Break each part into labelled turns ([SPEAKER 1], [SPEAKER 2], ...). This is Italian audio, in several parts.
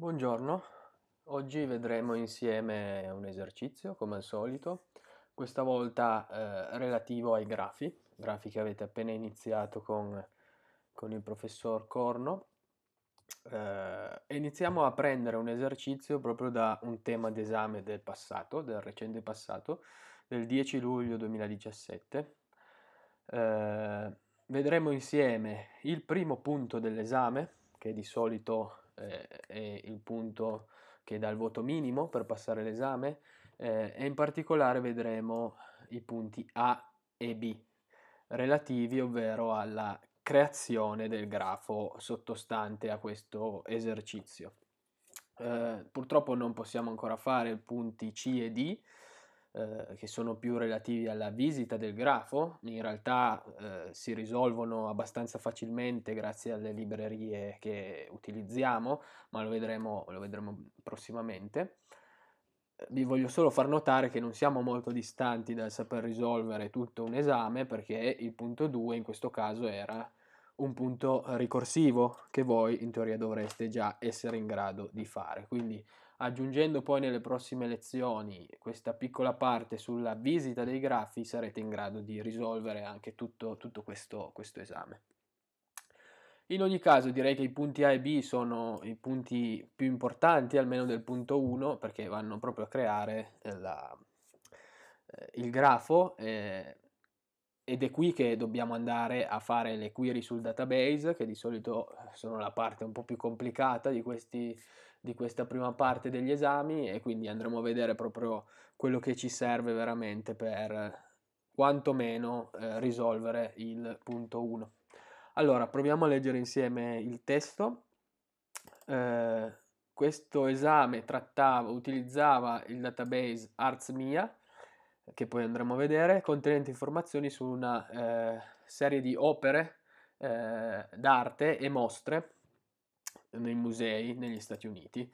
[SPEAKER 1] Buongiorno, oggi vedremo insieme un esercizio come al solito, questa volta eh, relativo ai grafi, grafi che avete appena iniziato con, con il professor Corno. Eh, iniziamo a prendere un esercizio proprio da un tema d'esame del passato, del recente passato, del 10 luglio 2017. Eh, vedremo insieme il primo punto dell'esame, che di solito eh, è il punto che dà il voto minimo per passare l'esame eh, e in particolare vedremo i punti A e B relativi ovvero alla creazione del grafo sottostante a questo esercizio. Eh, purtroppo non possiamo ancora fare i punti C e D eh, che sono più relativi alla visita del grafo, in realtà eh, si risolvono abbastanza facilmente grazie alle librerie che utilizziamo, ma lo vedremo, lo vedremo prossimamente vi voglio solo far notare che non siamo molto distanti dal saper risolvere tutto un esame perché il punto 2 in questo caso era un punto ricorsivo che voi in teoria dovreste già essere in grado di fare. Quindi Aggiungendo poi nelle prossime lezioni questa piccola parte sulla visita dei grafi sarete in grado di risolvere anche tutto, tutto questo, questo esame. In ogni caso direi che i punti A e B sono i punti più importanti, almeno del punto 1, perché vanno proprio a creare eh, la, eh, il grafo eh, ed è qui che dobbiamo andare a fare le query sul database, che di solito sono la parte un po' più complicata di questi di questa prima parte degli esami e quindi andremo a vedere proprio quello che ci serve veramente per quantomeno eh, risolvere il punto 1. Allora, proviamo a leggere insieme il testo. Eh, questo esame trattava, utilizzava il database ArtsMia, che poi andremo a vedere, contenente informazioni su una eh, serie di opere eh, d'arte e mostre nei musei negli Stati Uniti.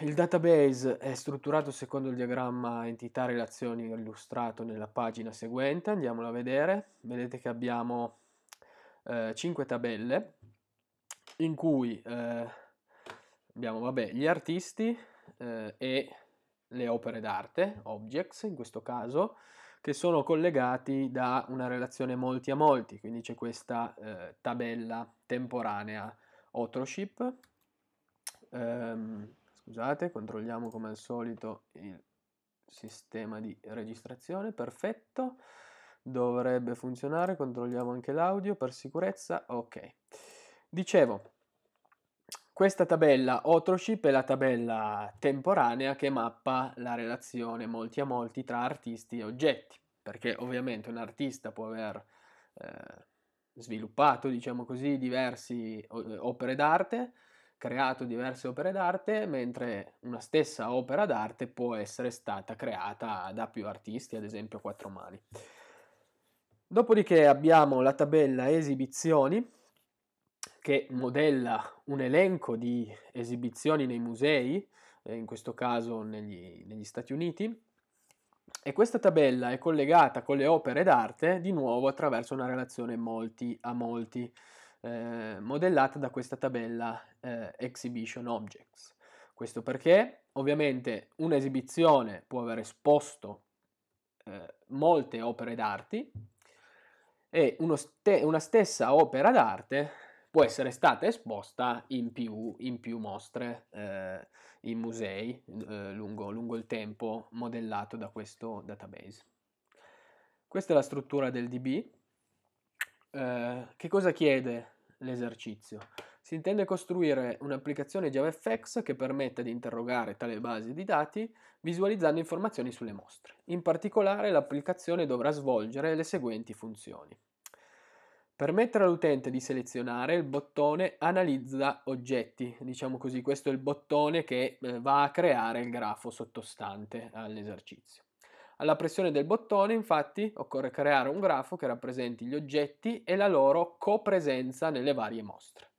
[SPEAKER 1] Il database è strutturato secondo il diagramma entità relazioni illustrato nella pagina seguente, andiamolo a vedere, vedete che abbiamo eh, 5 tabelle in cui eh, abbiamo vabbè, gli artisti eh, e le opere d'arte, objects in questo caso, che sono collegati da una relazione molti a molti, quindi c'è questa eh, tabella temporanea Otroship. Ehm, scusate, controlliamo come al solito il sistema di registrazione, perfetto. Dovrebbe funzionare, controlliamo anche l'audio per sicurezza, ok. Dicevo, questa tabella Otroship è la tabella temporanea che mappa la relazione molti a molti tra artisti e oggetti, perché ovviamente un artista può aver eh, sviluppato, diciamo così, diverse eh, opere d'arte, creato diverse opere d'arte, mentre una stessa opera d'arte può essere stata creata da più artisti, ad esempio a quattro mani. Dopodiché abbiamo la tabella esibizioni che modella un elenco di esibizioni nei musei, eh, in questo caso negli, negli Stati Uniti, e questa tabella è collegata con le opere d'arte di nuovo attraverso una relazione molti a molti eh, modellata da questa tabella eh, Exhibition Objects. Questo perché ovviamente un'esibizione può aver esposto eh, molte opere d'arte e st- una stessa opera d'arte può essere stata esposta in più, in più mostre eh, in musei eh, lungo, lungo, il tempo modellato da questo database. Questa è la struttura del DB. Eh, che cosa chiede l'esercizio? Si intende costruire un'applicazione JavaFX che permetta di interrogare tale base di dati visualizzando informazioni sulle mostre. In particolare l'applicazione dovrà svolgere le seguenti funzioni. Permettere all'utente di selezionare il bottone analizza oggetti, diciamo così, questo è il bottone che eh, va a creare il grafo sottostante all'esercizio. Alla pressione del bottone infatti occorre creare un grafo che rappresenti gli oggetti e la loro copresenza nelle varie mostre.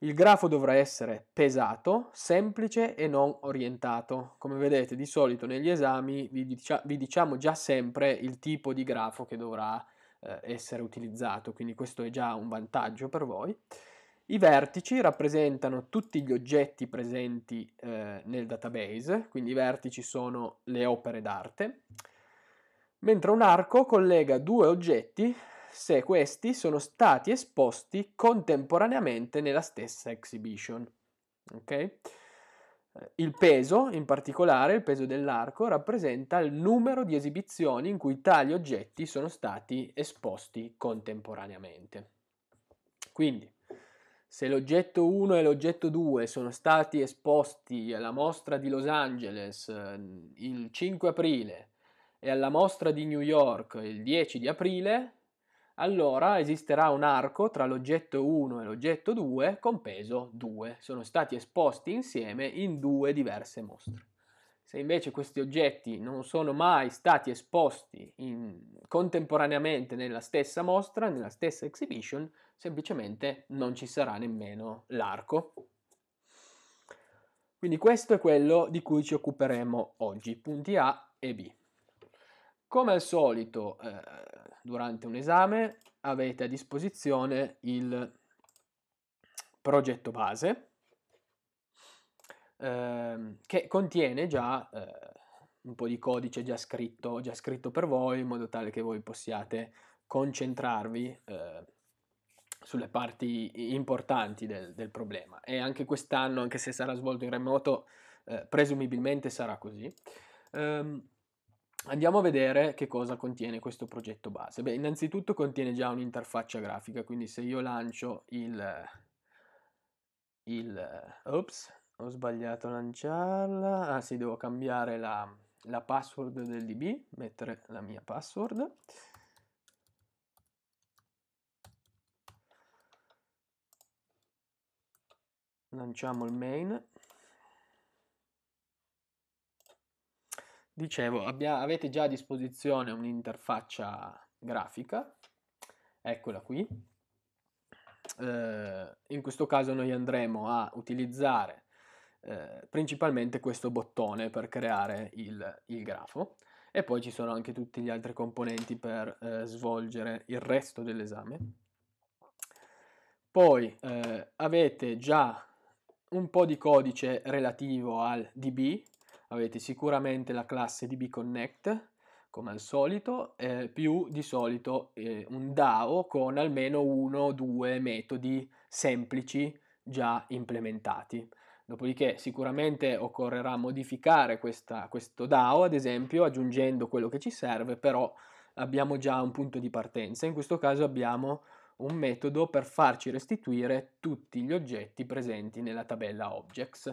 [SPEAKER 1] Il grafo dovrà essere pesato, semplice e non orientato. Come vedete di solito negli esami vi, dicia vi diciamo già sempre il tipo di grafo che dovrà essere eh, essere utilizzato, quindi questo è già un vantaggio per voi. I vertici rappresentano tutti gli oggetti presenti eh, nel database, quindi i vertici sono le opere d'arte, mentre un arco collega due oggetti se questi sono stati esposti contemporaneamente nella stessa exhibition. Okay? Il peso, in particolare il peso dell'arco, rappresenta il numero di esibizioni in cui tali oggetti sono stati esposti contemporaneamente. Quindi, se l'oggetto 1 e l'oggetto 2 sono stati esposti alla mostra di Los Angeles ehm, il 5 aprile e alla mostra di New York il 10 di aprile, allora esisterà un arco tra l'oggetto 1 e l'oggetto 2 con peso 2. Sono stati esposti insieme in due diverse mostre. Se invece questi oggetti non sono mai stati esposti in, contemporaneamente nella stessa mostra, nella stessa exhibition, semplicemente non ci sarà nemmeno l'arco. Quindi questo è quello di cui ci occuperemo oggi, punti A e B. Come al solito, eh, durante un esame avete a disposizione il progetto base ehm, che contiene già eh, un po' di codice già scritto, già scritto, per voi in modo tale che voi possiate concentrarvi eh, sulle parti importanti del, del problema e anche quest'anno, anche se sarà svolto in remoto, eh, presumibilmente sarà così. Ehm, Andiamo a vedere che cosa contiene questo progetto base. Beh, innanzitutto contiene già un'interfaccia grafica, quindi se io lancio il... il ops, ho sbagliato a lanciarla. Ah sì, devo cambiare la, la password del DB, mettere la mia password. Lanciamo il main Dicevo, abbia, avete già a disposizione un'interfaccia grafica, eccola qui. Eh, in questo caso noi andremo a utilizzare eh, principalmente questo bottone per creare il, il, grafo e poi ci sono anche tutti gli altri componenti per eh, svolgere il resto dell'esame. Poi eh, avete già un po' di codice relativo al DB, avete sicuramente la classe DB Connect come al solito, eh, più di solito eh, un DAO con almeno uno o due metodi semplici già implementati. Dopodiché sicuramente occorrerà modificare questa, questo DAO, ad esempio, aggiungendo quello che ci serve, però abbiamo già un punto di partenza. In questo caso abbiamo un metodo per farci restituire tutti gli oggetti presenti nella tabella objects.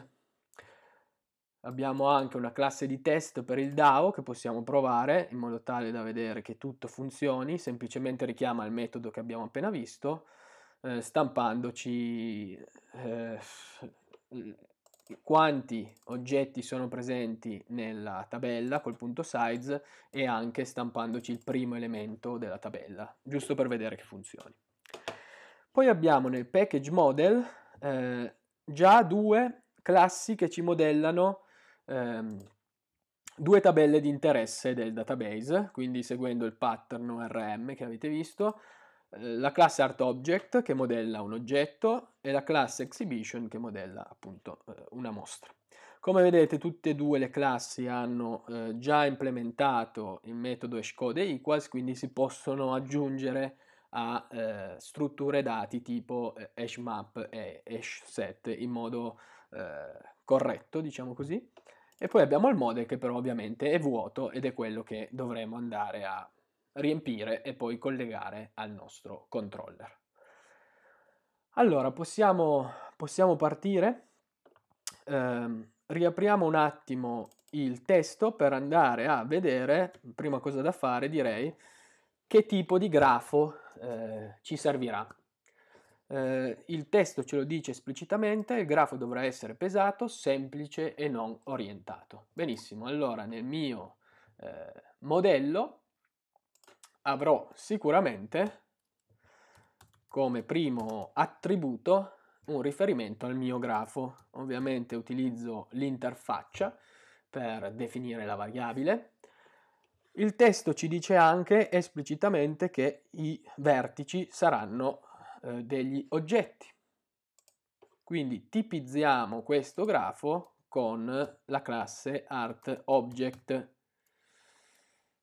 [SPEAKER 1] Abbiamo anche una classe di test per il DAO che possiamo provare in modo tale da vedere che tutto funzioni, semplicemente richiama il metodo che abbiamo appena visto, eh, stampandoci eh, quanti oggetti sono presenti nella tabella col punto size e anche stampandoci il primo elemento della tabella, giusto per vedere che funzioni. Poi abbiamo nel package model eh, già due classi che ci modellano ehm, due tabelle di interesse del database, quindi seguendo il pattern ORM che avete visto, eh, la classe ArtObject che modella un oggetto e la classe Exhibition che modella appunto eh, una mostra. Come vedete tutte e due le classi hanno eh, già implementato il metodo hashcode equals, quindi si possono aggiungere a eh, strutture dati tipo hashmap eh, e hashset in modo eh, corretto, diciamo così. E poi abbiamo il model che però ovviamente è vuoto ed è quello che dovremo andare a riempire e poi collegare al nostro controller. Allora, possiamo, possiamo partire. Eh, riapriamo un attimo il testo per andare a vedere, prima cosa da fare direi, che tipo di grafo eh, ci servirà. Eh, il testo ce lo dice esplicitamente, il grafo dovrà essere pesato, semplice e non orientato. Benissimo, allora nel mio eh, modello avrò sicuramente come primo attributo un riferimento al mio grafo. Ovviamente utilizzo l'interfaccia per definire la variabile. Il testo ci dice anche esplicitamente che i vertici saranno eh, degli oggetti. Quindi tipizziamo questo grafo con la classe ArtObject.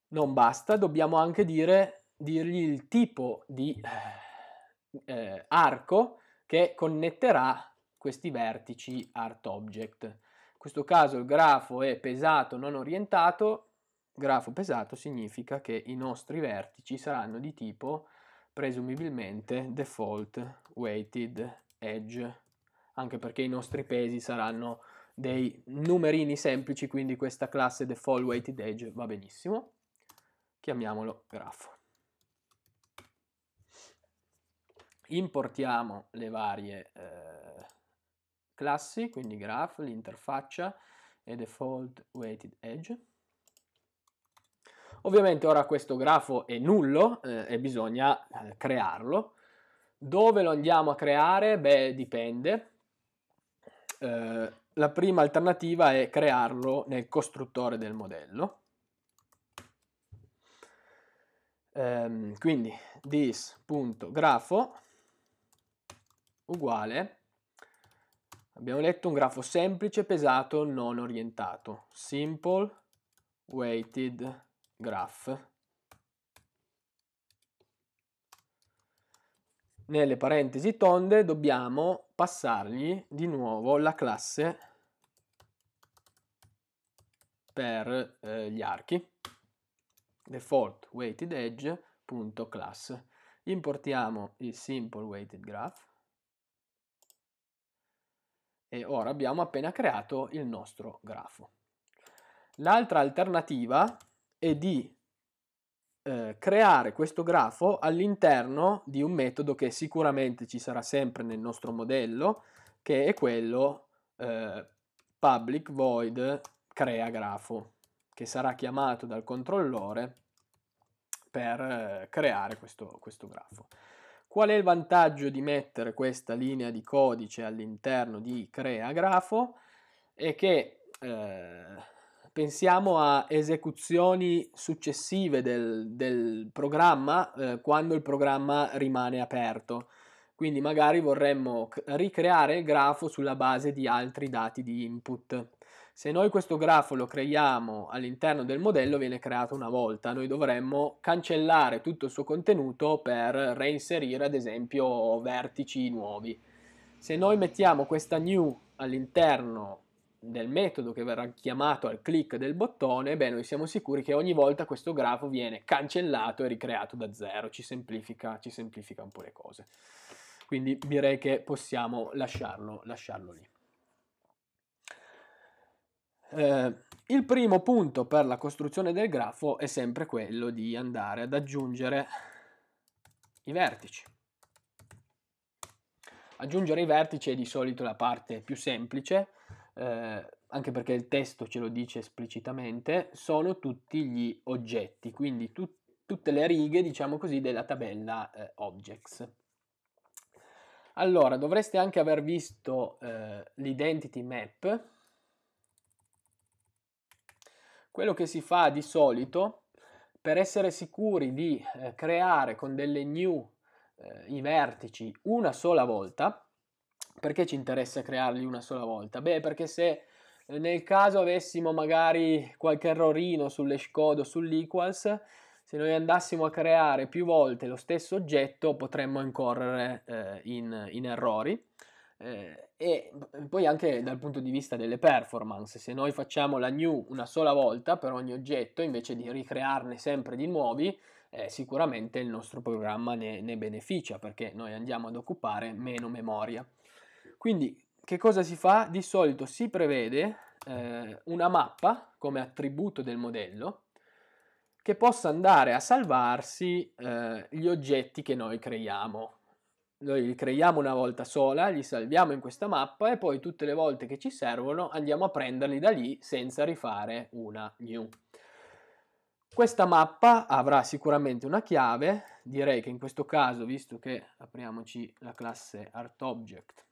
[SPEAKER 1] Non basta, dobbiamo anche dire, dirgli il tipo di eh, eh arco che connetterà questi vertici ArtObject. In questo caso il grafo è pesato non orientato, grafo pesato significa che i nostri vertici saranno di tipo presumibilmente default weighted edge anche perché i nostri pesi saranno dei numerini semplici quindi questa classe default weighted edge va benissimo chiamiamolo grafo importiamo le varie eh, classi quindi graph l'interfaccia e default weighted edge Ovviamente ora questo grafo è nullo eh, e bisogna eh, crearlo. Dove lo andiamo a creare? Beh, dipende. Eh, la prima alternativa è crearlo nel costruttore del modello. Ehm, quindi this.grafo uguale, abbiamo letto un grafo semplice, pesato, non orientato, simple, weighted, graph nelle parentesi tonde dobbiamo passargli di nuovo la classe per eh, gli archi default weighted edge.class importiamo il simple weighted graph e ora abbiamo appena creato il nostro grafo l'altra alternativa e di eh, creare questo grafo all'interno di un metodo che sicuramente ci sarà sempre nel nostro modello, che è quello eh, public void crea grafo, che sarà chiamato dal controllore per eh, creare questo, questo grafo. Qual è il vantaggio di mettere questa linea di codice all'interno di crea grafo? È che eh, pensiamo a esecuzioni successive del, del programma eh, quando il programma rimane aperto. Quindi magari vorremmo ricreare il grafo sulla base di altri dati di input. Se noi questo grafo lo creiamo all'interno del modello viene creato una volta, noi dovremmo cancellare tutto il suo contenuto per reinserire ad esempio vertici nuovi. Se noi mettiamo questa new all'interno del metodo che verrà chiamato al click del bottone, beh, noi siamo sicuri che ogni volta questo grafo viene cancellato e ricreato da zero, ci semplifica, ci semplifica un po' le cose. Quindi direi che possiamo lasciarlo, lasciarlo lì. Eh, il primo punto per la costruzione del grafo è sempre quello di andare ad aggiungere i vertici. Aggiungere i vertici è di solito la parte più semplice, eh, anche perché il testo ce lo dice esplicitamente, sono tutti gli oggetti, quindi tu, tutte le righe, diciamo così, della tabella eh, objects. Allora, dovreste anche aver visto eh, l'identity map. Quello che si fa di solito, per essere sicuri di eh, creare con delle new eh, i vertici una sola volta, perché ci interessa crearli una sola volta? Beh, perché se eh, nel caso avessimo magari qualche errorino sulle Shcode o sull'Equals, se noi andassimo a creare più volte lo stesso oggetto potremmo incorrere eh, in, in, errori. Eh, e poi anche dal punto di vista delle performance, se noi facciamo la new una sola volta per ogni oggetto invece di ricrearne sempre di nuovi, eh, sicuramente il nostro programma ne, ne beneficia perché noi andiamo ad occupare meno memoria. Quindi che cosa si fa? Di solito si prevede eh, una mappa come attributo del modello che possa andare a salvarsi eh, gli oggetti che noi creiamo. Noi li creiamo una volta sola, li salviamo in questa mappa e poi tutte le volte che ci servono andiamo a prenderli da lì senza rifare una new. Questa mappa avrà sicuramente una chiave, direi che in questo caso, visto che apriamoci la classe ArtObject,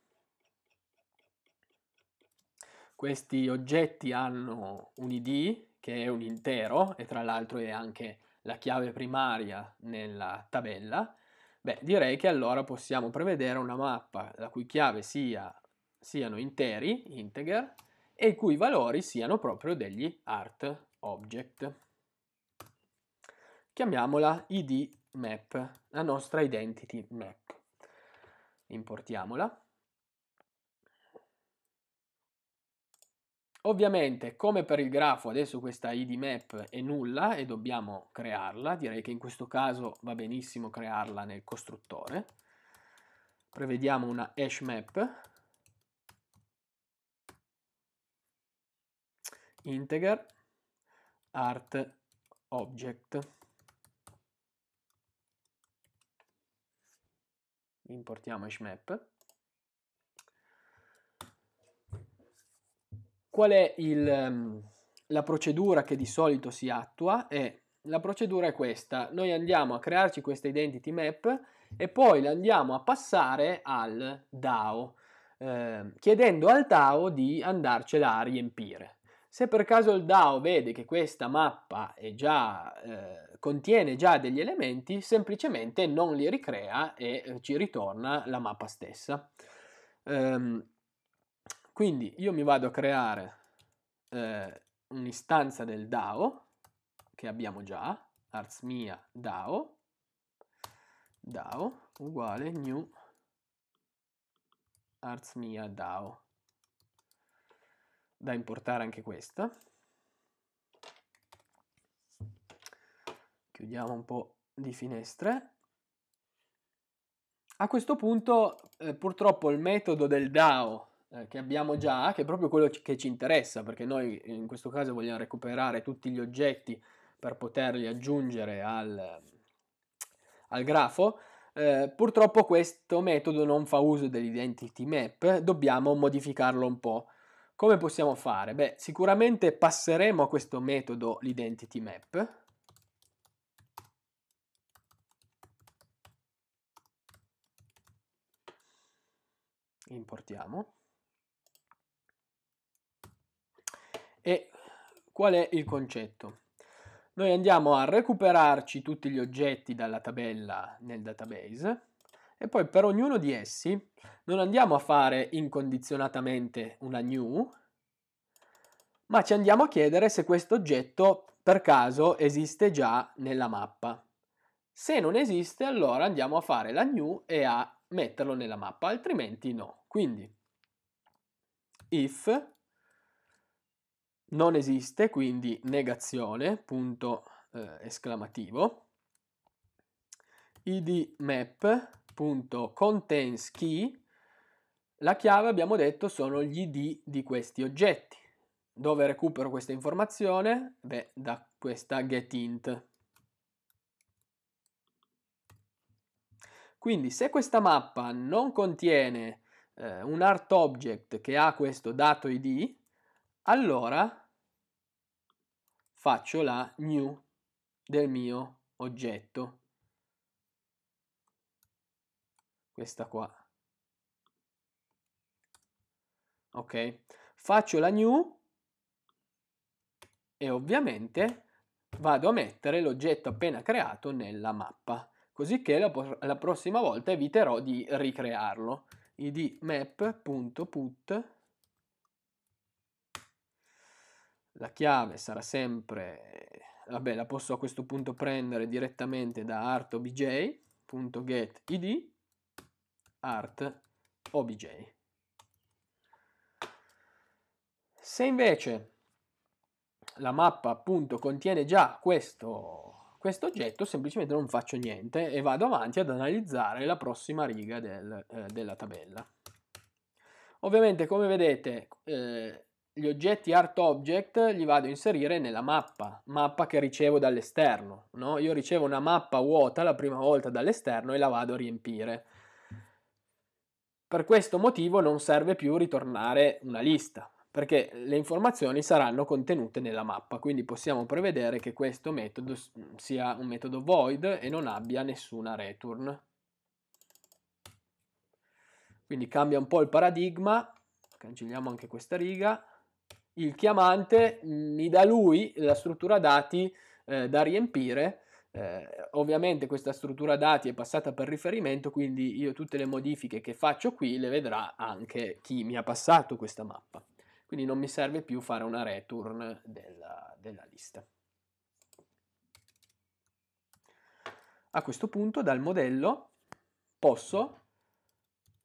[SPEAKER 1] questi oggetti hanno un id che è un intero e tra l'altro è anche la chiave primaria nella tabella, beh direi che allora possiamo prevedere una mappa la cui chiave sia, siano interi, integer, e i cui valori siano proprio degli art object. Chiamiamola id map, la nostra identity map. Importiamola. Ovviamente, come per il grafo, adesso questa id map è nulla e dobbiamo crearla. Direi che in questo caso va benissimo crearla nel costruttore. Prevediamo una hash map integer art object importiamo hash map Qual è il, ehm, la procedura che di solito si attua? È, la procedura è questa, noi andiamo a crearci questa identity map e poi la andiamo a passare al DAO, eh, chiedendo al DAO di andarcela a riempire. Se per caso il DAO vede che questa mappa è già, eh, contiene già degli elementi, semplicemente non li ricrea e eh, ci ritorna la mappa stessa. Um, quindi io mi vado a creare eh, un'istanza del DAO che abbiamo già, arts DAO, DAO uguale new arts DAO. Da importare anche questa. Chiudiamo un po' di finestre. A questo punto eh, purtroppo il metodo del DAO eh, che abbiamo già, che è proprio quello che ci interessa, perché noi in questo caso vogliamo recuperare tutti gli oggetti per poterli aggiungere al, al grafo. Eh, purtroppo questo metodo non fa uso dell'identity map, dobbiamo modificarlo un po'. Come possiamo fare? Beh, sicuramente passeremo a questo metodo l'identity map, importiamo E qual è il concetto? Noi andiamo a recuperarci tutti gli oggetti dalla tabella nel database e poi per ognuno di essi non andiamo a fare incondizionatamente una new, ma ci andiamo a chiedere se questo oggetto per caso esiste già nella mappa. Se non esiste, allora andiamo a fare la new e a metterlo nella mappa, altrimenti no. Quindi, if non esiste, quindi negazione, punto eh, esclamativo, idmap.containsKey, la chiave abbiamo detto sono gli id di questi oggetti. Dove recupero questa informazione? Beh, da questa getInt. Quindi se questa mappa non contiene eh, un art object che ha questo dato id, allora faccio la new del mio oggetto. Questa qua. Ok, faccio la new e ovviamente vado a mettere l'oggetto appena creato nella mappa, così che la, la prossima volta eviterò di ricrearlo. id map.put la chiave sarà sempre, vabbè la posso a questo punto prendere direttamente da artobj.getid artobj. Se invece la mappa appunto contiene già questo, questo oggetto, semplicemente non faccio niente e vado avanti ad analizzare la prossima riga del, eh, della tabella. Ovviamente come vedete eh, gli oggetti art object li vado a inserire nella mappa, mappa che ricevo dall'esterno. No? Io ricevo una mappa vuota la prima volta dall'esterno e la vado a riempire. Per questo motivo non serve più ritornare una lista, perché le informazioni saranno contenute nella mappa, quindi possiamo prevedere che questo metodo sia un metodo void e non abbia nessuna return. Quindi cambia un po' il paradigma, cancelliamo anche questa riga, il chiamante mi dà lui la struttura dati eh, da riempire. Eh, ovviamente questa struttura dati è passata per riferimento, quindi io tutte le modifiche che faccio qui le vedrà anche chi mi ha passato questa mappa. Quindi non mi serve più fare una return della, della lista. A questo punto dal modello posso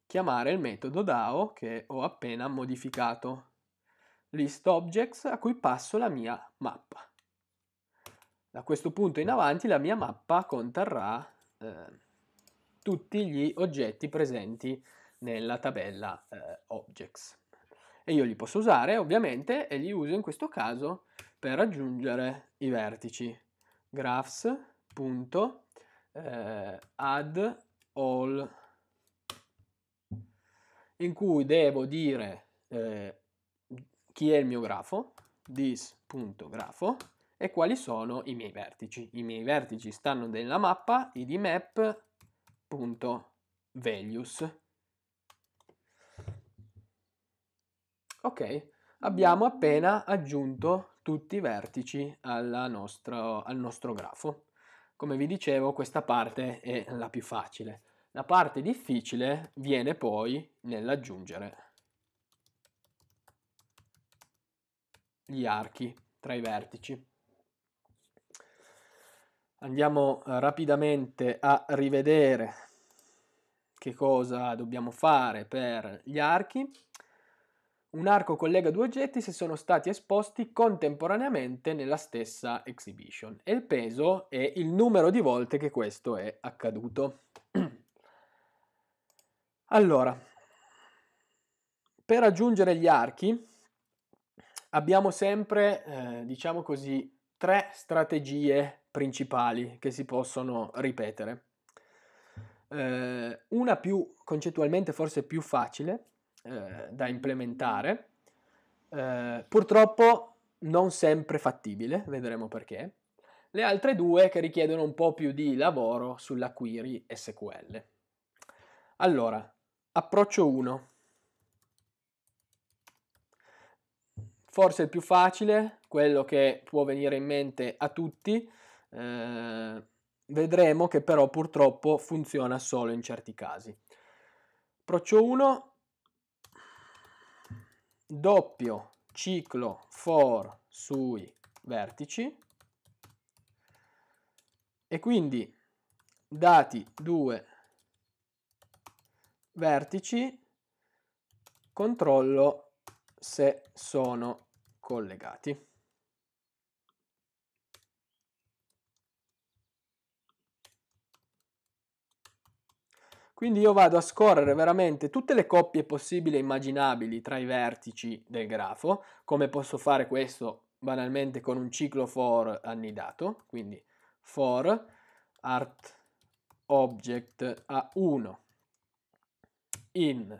[SPEAKER 1] chiamare il metodo DAO che ho appena modificato list objects a cui passo la mia mappa. Da questo punto in avanti la mia mappa conterrà eh, tutti gli oggetti presenti nella tabella eh, objects. E io li posso usare ovviamente e li uso in questo caso per aggiungere i vertici. graphs.add eh, all in cui devo dire eh, chi è il mio grafo, this.grafo, e quali sono i miei vertici. I miei vertici stanno nella mappa idmap.values. Ok, abbiamo appena aggiunto tutti i vertici nostro, al nostro grafo. Come vi dicevo, questa parte è la più facile. La parte difficile viene poi nell'aggiungere gli archi tra i vertici. Andiamo eh, rapidamente a rivedere che cosa dobbiamo fare per gli archi. Un arco collega due oggetti se sono stati esposti contemporaneamente nella stessa exhibition e il peso è il numero di volte che questo è accaduto. allora, per aggiungere gli archi abbiamo sempre, eh, diciamo così, tre strategie principali che si possono ripetere. Eh, una più concettualmente forse più facile eh, da implementare, eh, purtroppo non sempre fattibile, vedremo perché. Le altre due che richiedono un po' più di lavoro sulla query SQL. Allora, approccio 1, Forse il più facile, quello che può venire in mente a tutti, eh, vedremo che però purtroppo funziona solo in certi casi. Approccio 1, doppio ciclo for sui vertici e quindi dati due vertici, controllo se sono collegati. Quindi io vado a scorrere veramente tutte le coppie possibili e immaginabili tra i vertici del grafo, come posso fare questo banalmente con un ciclo for annidato, quindi for art object a1 in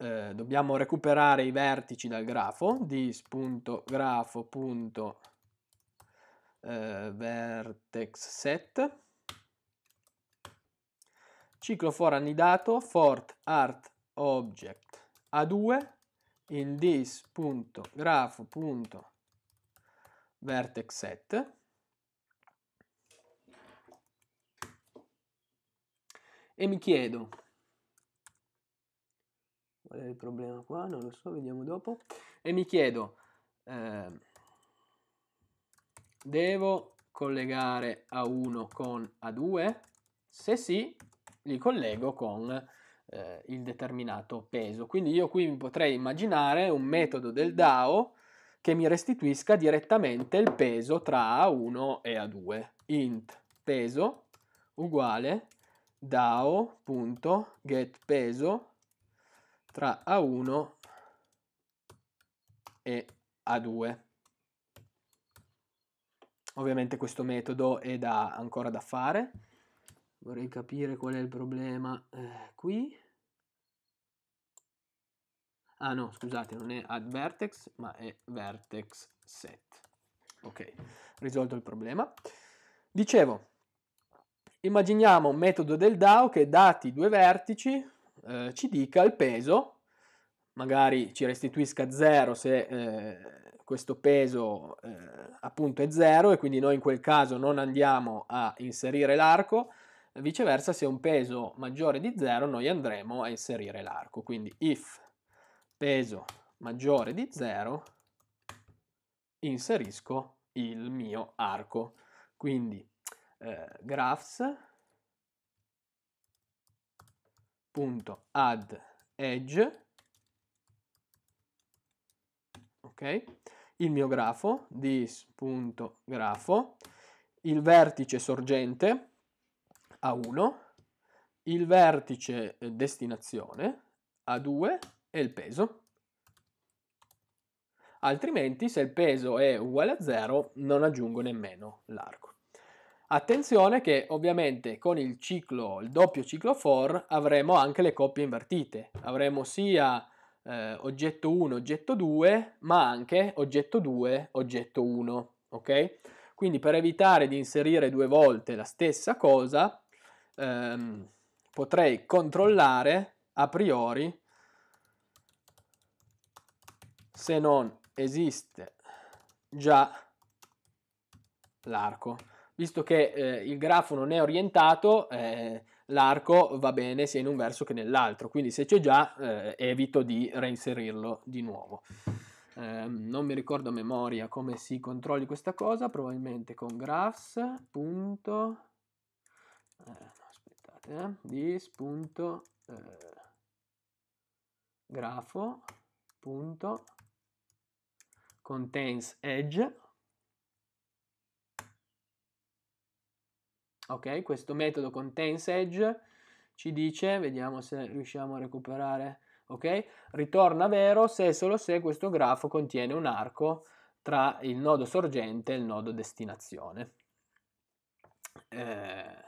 [SPEAKER 1] eh, dobbiamo recuperare i vertici dal grafo, dis.grafo.vertexset, eh, ciclo for annidato, fort art object a2 in dis.grafo.vertexset, e mi chiedo Qual è il problema qua? Non lo so, vediamo dopo. E mi chiedo, eh, devo collegare A1 con A2? Se sì, li collego con eh, il determinato peso. Quindi io qui potrei immaginare un metodo del DAO che mi restituisca direttamente il peso tra A1 e A2. int peso uguale dao.getPeso tra A1 e A2. Ovviamente questo metodo è da, ancora da fare. Vorrei capire qual è il problema eh, qui. Ah no, scusate, non è add vertex, ma è vertex set. Ok, risolto il problema. Dicevo, immaginiamo un metodo del DAO che dati due vertici, eh, ci dica il peso, magari ci restituisca 0 se eh, questo peso eh, appunto è 0 e quindi noi in quel caso non andiamo a inserire l'arco, viceversa se un peso maggiore di 0 noi andremo a inserire l'arco, quindi if peso maggiore di 0 inserisco il mio arco. Quindi eh, graphs Add edge, ok? Il mio grafo, this.grafo, il vertice sorgente A1, il vertice eh, destinazione A2 e il peso. Altrimenti se il peso è uguale a 0 non aggiungo nemmeno l'arco. Attenzione che ovviamente con il ciclo, il doppio ciclo for avremo anche le coppie invertite. Avremo sia eh, oggetto 1, oggetto 2, ma anche oggetto 2, oggetto 1, ok? Quindi per evitare di inserire due volte la stessa cosa, ehm, potrei controllare a priori se non esiste già l'arco visto che eh, il grafo non è orientato, eh, l'arco va bene sia in un verso che nell'altro, quindi se c'è già eh, evito di reinserirlo di nuovo. Ehm, non mi ricordo a memoria come si controlli questa cosa, probabilmente con graphs. Punto, eh, aspettate, this. Eh, punto, eh, grafo. Punto, contains edge Ok, questo metodo con TenseEdge ci dice, vediamo se riusciamo a recuperare, ok? Ritorna vero se e solo se questo grafo contiene un arco tra il nodo sorgente e il nodo destinazione. Eh,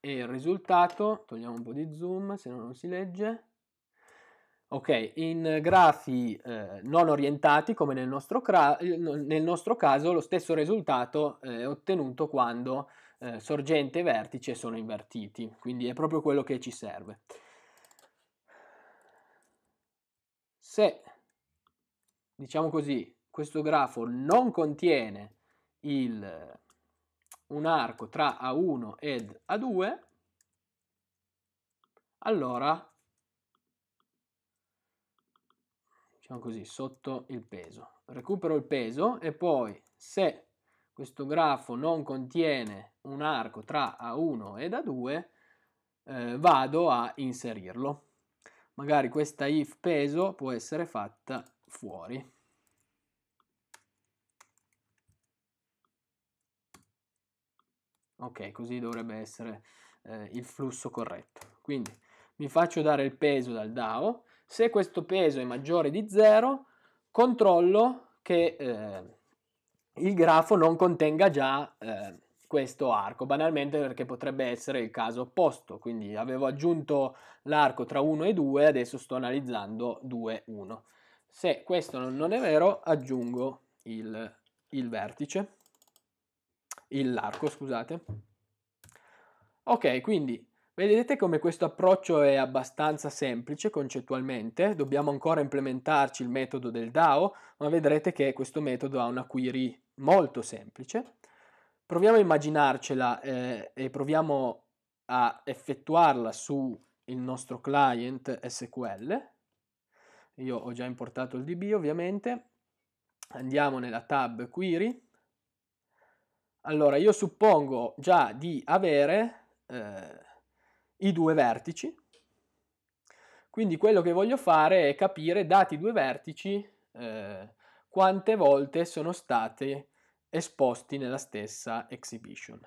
[SPEAKER 1] e il risultato, togliamo un po' di zoom se no non si legge, Ok, in grafi eh, non orientati, come nel nostro, nel nostro, caso, lo stesso risultato è eh, ottenuto quando eh, sorgente e vertice sono invertiti, quindi è proprio quello che ci serve. Se, diciamo così, questo grafo non contiene il, un arco tra A1 ed A2, allora diciamo così sotto il peso recupero il peso e poi se questo grafo non contiene un arco tra A1 ed A2 eh, vado a inserirlo. Magari questa if peso può essere fatta fuori. Ok, così dovrebbe essere eh, il flusso corretto. Quindi mi faccio dare il peso dal DAO. Se questo peso è maggiore di 0, controllo che eh, il grafo non contenga già eh, questo arco, banalmente perché potrebbe essere il caso opposto, quindi avevo aggiunto l'arco tra 1 e 2, adesso sto analizzando 2, 1. Se questo non è vero, aggiungo il, il vertice, l'arco, scusate. Ok, quindi vedete come questo approccio è abbastanza semplice concettualmente, dobbiamo ancora implementarci il metodo del DAO, ma vedrete che questo metodo ha una query molto semplice. Proviamo a immaginarcela eh, e proviamo a effettuarla sul nostro client SQL. Io ho già importato il DB ovviamente. Andiamo nella tab Query. Allora, io suppongo già di avere eh, i due vertici. Quindi quello che voglio fare è capire, dati i due vertici, eh, quante volte sono state esposti nella stessa exhibition.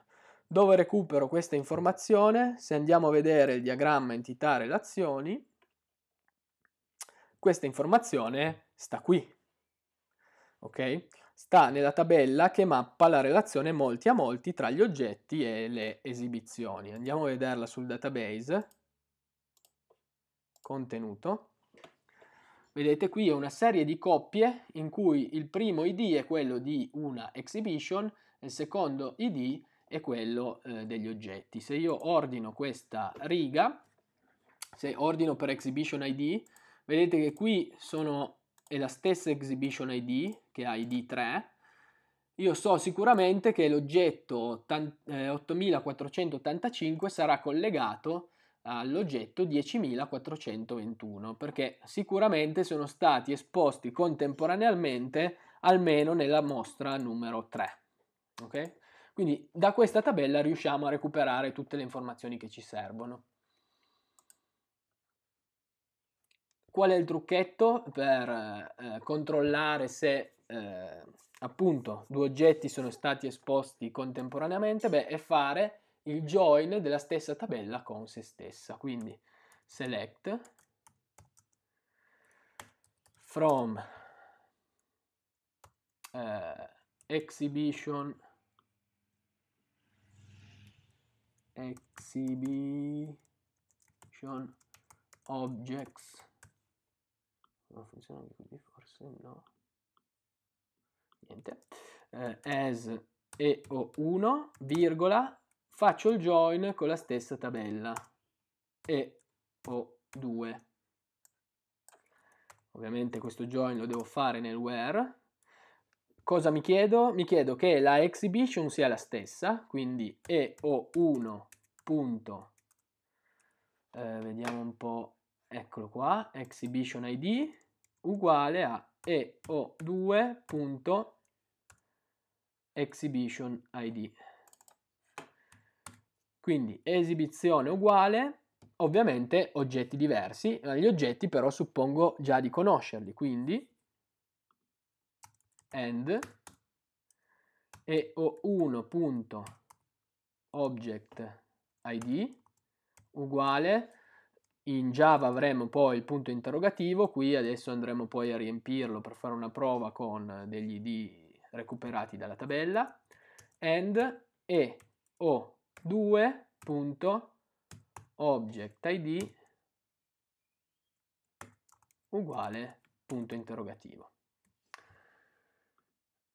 [SPEAKER 1] Dove recupero questa informazione? Se andiamo a vedere il diagramma entità relazioni, questa informazione sta qui, ok? Sta nella tabella che mappa la relazione molti a molti tra gli oggetti e le esibizioni. Andiamo a vederla sul database, contenuto, Vedete qui è una serie di coppie in cui il primo ID è quello di una exhibition, e il secondo ID è quello eh, degli oggetti. Se io ordino questa riga, se ordino per exhibition ID, vedete che qui sono, è la stessa exhibition ID che ha ID 3, io so sicuramente che l'oggetto 8485 eh, sarà collegato all'oggetto 10.421 perché sicuramente sono stati esposti contemporaneamente almeno nella mostra numero 3. Okay? Quindi da questa tabella riusciamo a recuperare tutte le informazioni che ci servono. Qual è il trucchetto per eh, controllare se eh, appunto due oggetti sono stati esposti contemporaneamente? Beh, è fare il join della stessa tabella con se stessa. Quindi select from eh, exhibition exhibition objects non funziona anche così forse no niente eh, as eo1 virgola faccio il join con la stessa tabella e ho 2 ovviamente questo join lo devo fare nel where cosa mi chiedo? mi chiedo che la exhibition sia la stessa quindi e ho 1 punto eh, vediamo un po' eccolo qua exhibition id uguale a e ho 2 punto exhibition id quindi esibizione uguale, ovviamente oggetti diversi, gli oggetti però suppongo già di conoscerli, quindi and e o1.objectid uguale in Java avremo poi il punto interrogativo, qui adesso andremo poi a riempirlo per fare una prova con degli id recuperati dalla tabella, and e o 2.objectid uguale punto interrogativo.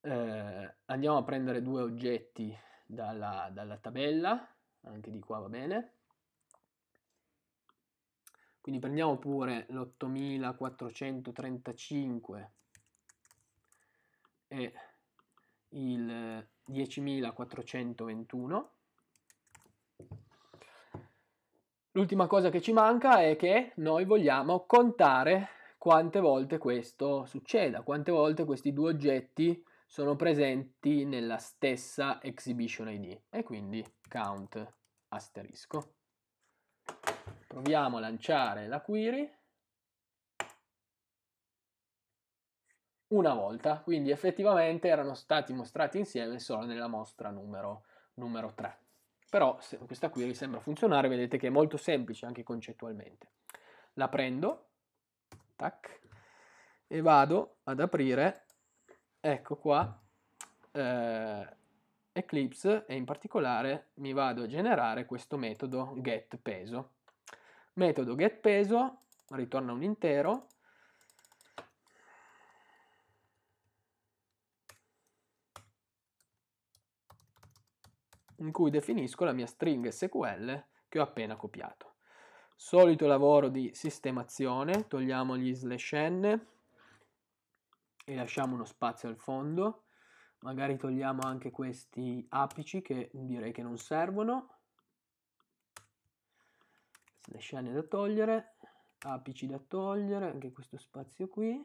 [SPEAKER 1] Eh, andiamo a prendere due oggetti dalla, dalla tabella, anche di qua va bene. Quindi prendiamo pure l'8435 e il 10421 L'ultima cosa che ci manca è che noi vogliamo contare quante volte questo succeda, quante volte questi due oggetti sono presenti nella stessa exhibition ID e quindi count asterisco. Proviamo a lanciare la query una volta, quindi effettivamente erano stati mostrati insieme solo nella mostra numero, numero 3. Però questa query sembra funzionare, vedete che è molto semplice anche concettualmente. La prendo, tac, e vado ad aprire, ecco qua, eh, Eclipse e in particolare mi vado a generare questo metodo getPeso. Metodo getPeso ritorna un intero, in cui definisco la mia stringa SQL che ho appena copiato. Solito lavoro di sistemazione, togliamo gli slash n e lasciamo uno spazio al fondo. Magari togliamo anche questi apici che direi che non servono. Slash n da togliere, apici da togliere, anche questo spazio qui.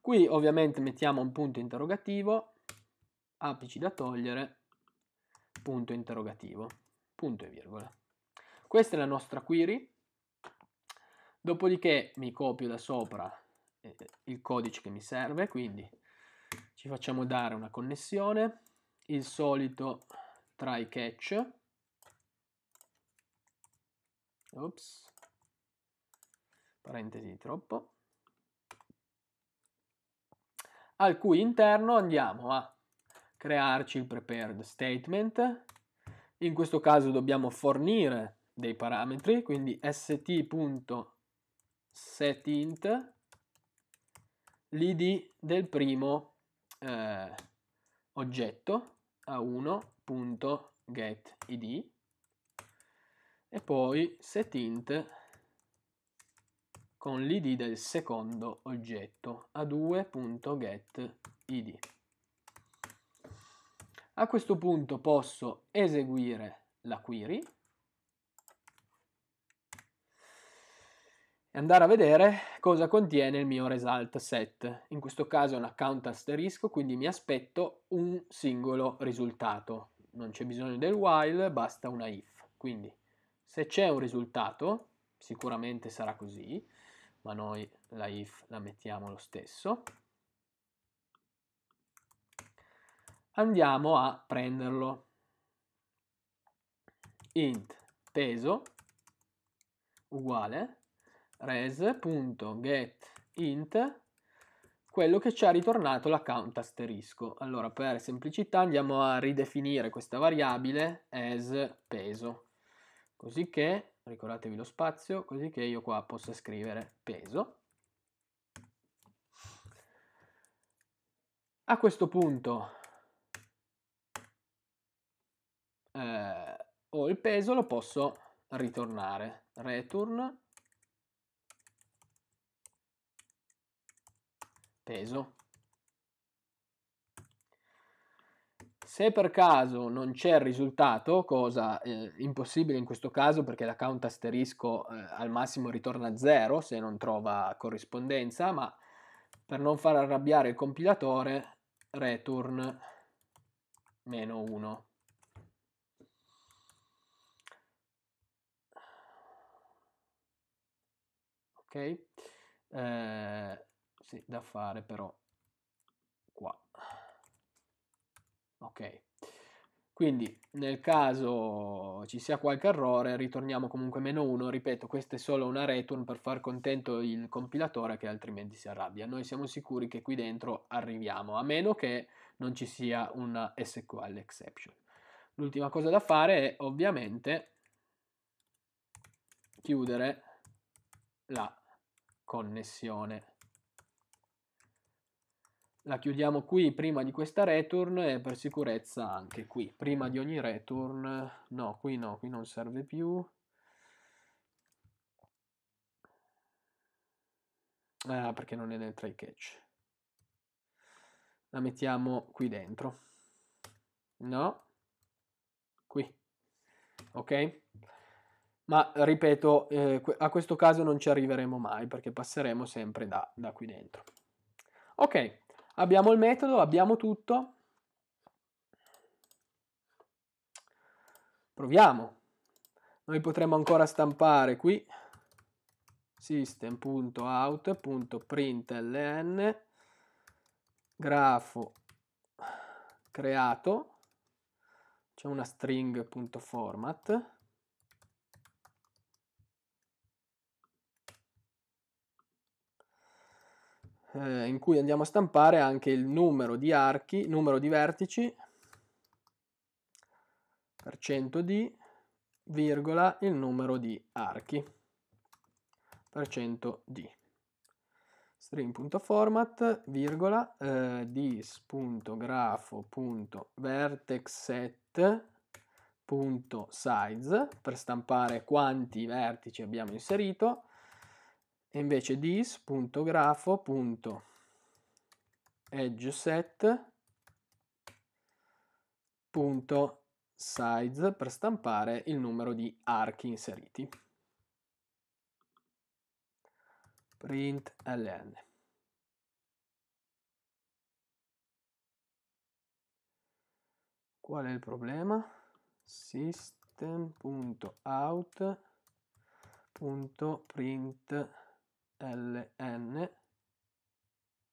[SPEAKER 1] Qui ovviamente mettiamo un punto interrogativo, apici da togliere punto interrogativo, punto e virgola. Questa è la nostra query, dopodiché mi copio da sopra eh, il codice che mi serve, quindi ci facciamo dare una connessione, il solito try catch, Oops. parentesi troppo, al cui interno andiamo a crearci il prepared statement. In questo caso dobbiamo fornire dei parametri, quindi st.setInt l'id del primo eh, oggetto a1.getId e poi setInt con l'id del secondo oggetto a2.getId. A questo punto posso eseguire la query e andare a vedere cosa contiene il mio result set. In questo caso è un account asterisco, quindi mi aspetto un singolo risultato. Non c'è bisogno del while, basta una if. Quindi se c'è un risultato, sicuramente sarà così, ma noi la if la mettiamo lo stesso. andiamo a prenderlo. int peso uguale res.getInt quello che ci ha ritornato l'account asterisco. Allora, per semplicità andiamo a ridefinire questa variabile as peso, così che, ricordatevi lo spazio, così che io qua possa scrivere peso. A questo punto eh, ho il peso lo posso ritornare. Return peso. Se per caso non c'è il risultato, cosa eh, impossibile in questo caso perché l'account asterisco eh, al massimo ritorna 0 se non trova corrispondenza, ma per non far arrabbiare il compilatore return meno 1. ok? Eh, sì, da fare però qua. Ok. Quindi nel caso ci sia qualche errore ritorniamo comunque meno 1, ripeto questa è solo una return per far contento il compilatore che altrimenti si arrabbia. Noi siamo sicuri che qui dentro arriviamo, a meno che non ci sia una SQL exception. L'ultima cosa da fare è ovviamente chiudere la connessione. La chiudiamo qui prima di questa return e per sicurezza anche qui. Prima di ogni return, no, qui no, qui non serve più. Ah, perché non è nel try catch. La mettiamo qui dentro. No, qui. Ok? ma ripeto, eh, a questo caso non ci arriveremo mai perché passeremo sempre da, da qui dentro. Ok, abbiamo il metodo, abbiamo tutto. Proviamo. Noi potremmo ancora stampare qui system.out.println grafo creato c'è una string.format eh, in cui andiamo a stampare anche il numero di archi, numero di vertici per 100 di virgola il numero di archi per 100 di string.format virgola eh, dis.grafo.vertexset.size per stampare quanti vertici abbiamo inserito e invece this.grafo.edgeset.size per stampare il numero di archi inseriti. Print ln. Qual è il problema? System.out.print ln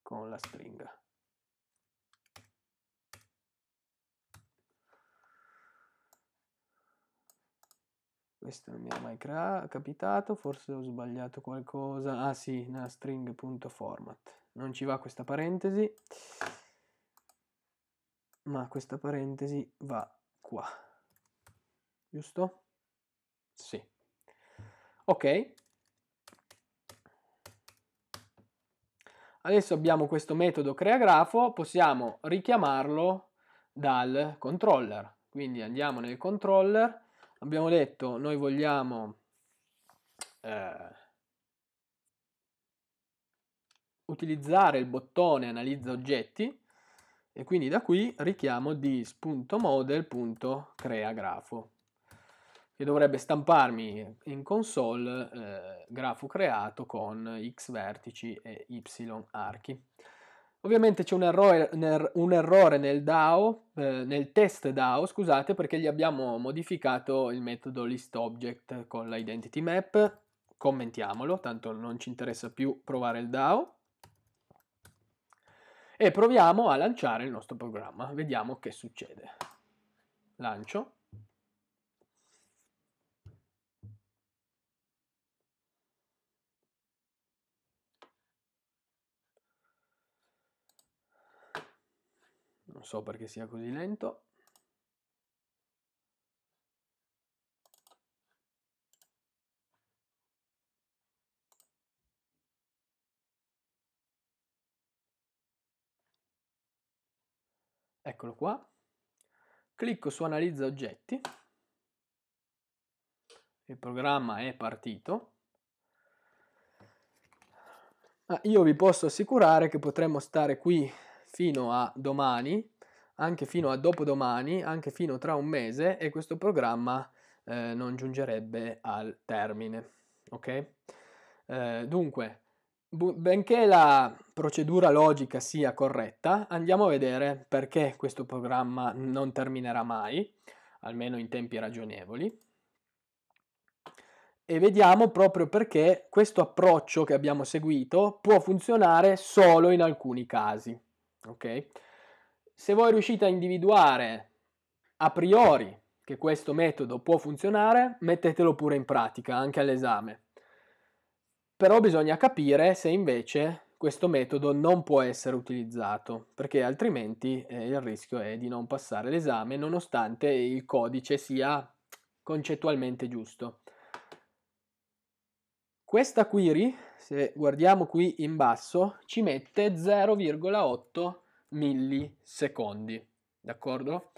[SPEAKER 1] con la stringa. Questo non mi è mai capitato, forse ho sbagliato qualcosa. Ah sì, nella string.format. Non ci va questa parentesi, ma questa parentesi va qua. Giusto? Sì. Ok, Adesso abbiamo questo metodo crea grafo, possiamo richiamarlo dal controller. Quindi andiamo nel controller, abbiamo detto noi vogliamo eh, utilizzare il bottone analizza oggetti e quindi da qui richiamo dis.model.creagrafo che dovrebbe stamparmi in console eh, grafo creato con x vertici e y archi. Ovviamente c'è un errore, un errore nel, DAO, eh, nel test DAO, scusate, perché gli abbiamo modificato il metodo listObject con la map. Commentiamolo, tanto non ci interessa più provare il DAO. E proviamo a lanciare il nostro programma, vediamo che succede. Lancio. so perché sia così lento. Eccolo qua. Clicco su analizza oggetti. Il programma è partito. Ah, io vi posso assicurare che potremmo stare qui fino a domani, anche fino a dopodomani, anche fino tra un mese e questo programma eh, non giungerebbe al termine. Ok? Eh, dunque, bu- benché la procedura logica sia corretta, andiamo a vedere perché questo programma non terminerà mai, almeno in tempi ragionevoli. E vediamo proprio perché questo approccio che abbiamo seguito può funzionare solo in alcuni casi ok? Se voi riuscite a individuare a priori che questo metodo può funzionare, mettetelo pure in pratica anche all'esame. Però bisogna capire se invece questo metodo non può essere utilizzato, perché altrimenti eh, il rischio è di non passare l'esame nonostante il codice sia concettualmente giusto. Questa query se guardiamo qui in basso, ci mette 0,8 millisecondi, d'accordo?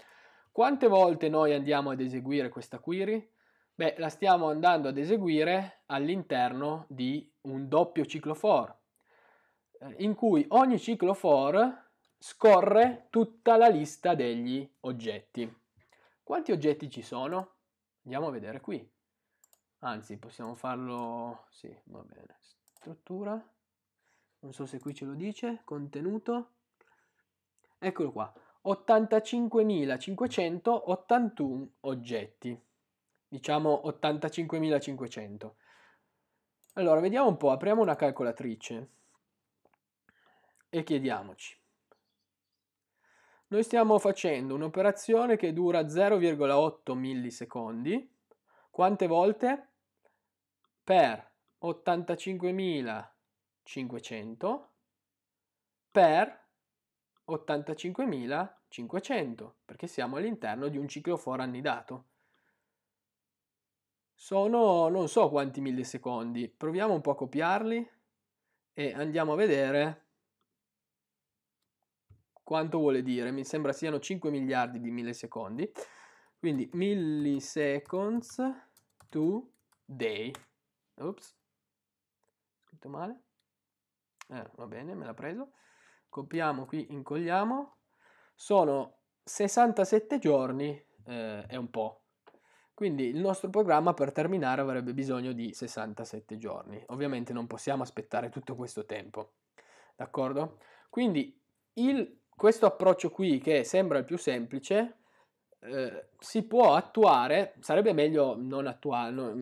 [SPEAKER 1] Quante volte noi andiamo ad eseguire questa query? Beh, la stiamo andando ad eseguire all'interno di un doppio ciclo for, eh, in cui ogni ciclo for scorre tutta la lista degli oggetti. Quanti oggetti ci sono? Andiamo a vedere qui. Anzi, possiamo farlo... sì, va bene, struttura, non so se qui ce lo dice, contenuto, eccolo qua, 85.581 oggetti, diciamo 85.500. Allora, vediamo un po', apriamo una calcolatrice e chiediamoci. Noi stiamo facendo un'operazione che dura 0,8 millisecondi, quante volte? Per 85.500 per 85.500 perché siamo all'interno di un ciclo for annidato. Sono non so quanti millisecondi, proviamo un po' a copiarli e andiamo a vedere quanto vuole dire, mi sembra siano 5 miliardi di millisecondi, quindi milliseconds to day. Oops tutto male. Eh, va bene, me l'ha preso. Copiamo qui, incolliamo. Sono 67 giorni eh, è un po'. Quindi il nostro programma per terminare avrebbe bisogno di 67 giorni. Ovviamente non possiamo aspettare tutto questo tempo. D'accordo? Quindi il, questo approccio qui, che sembra il più semplice, eh, si può attuare, sarebbe meglio non attuare, no,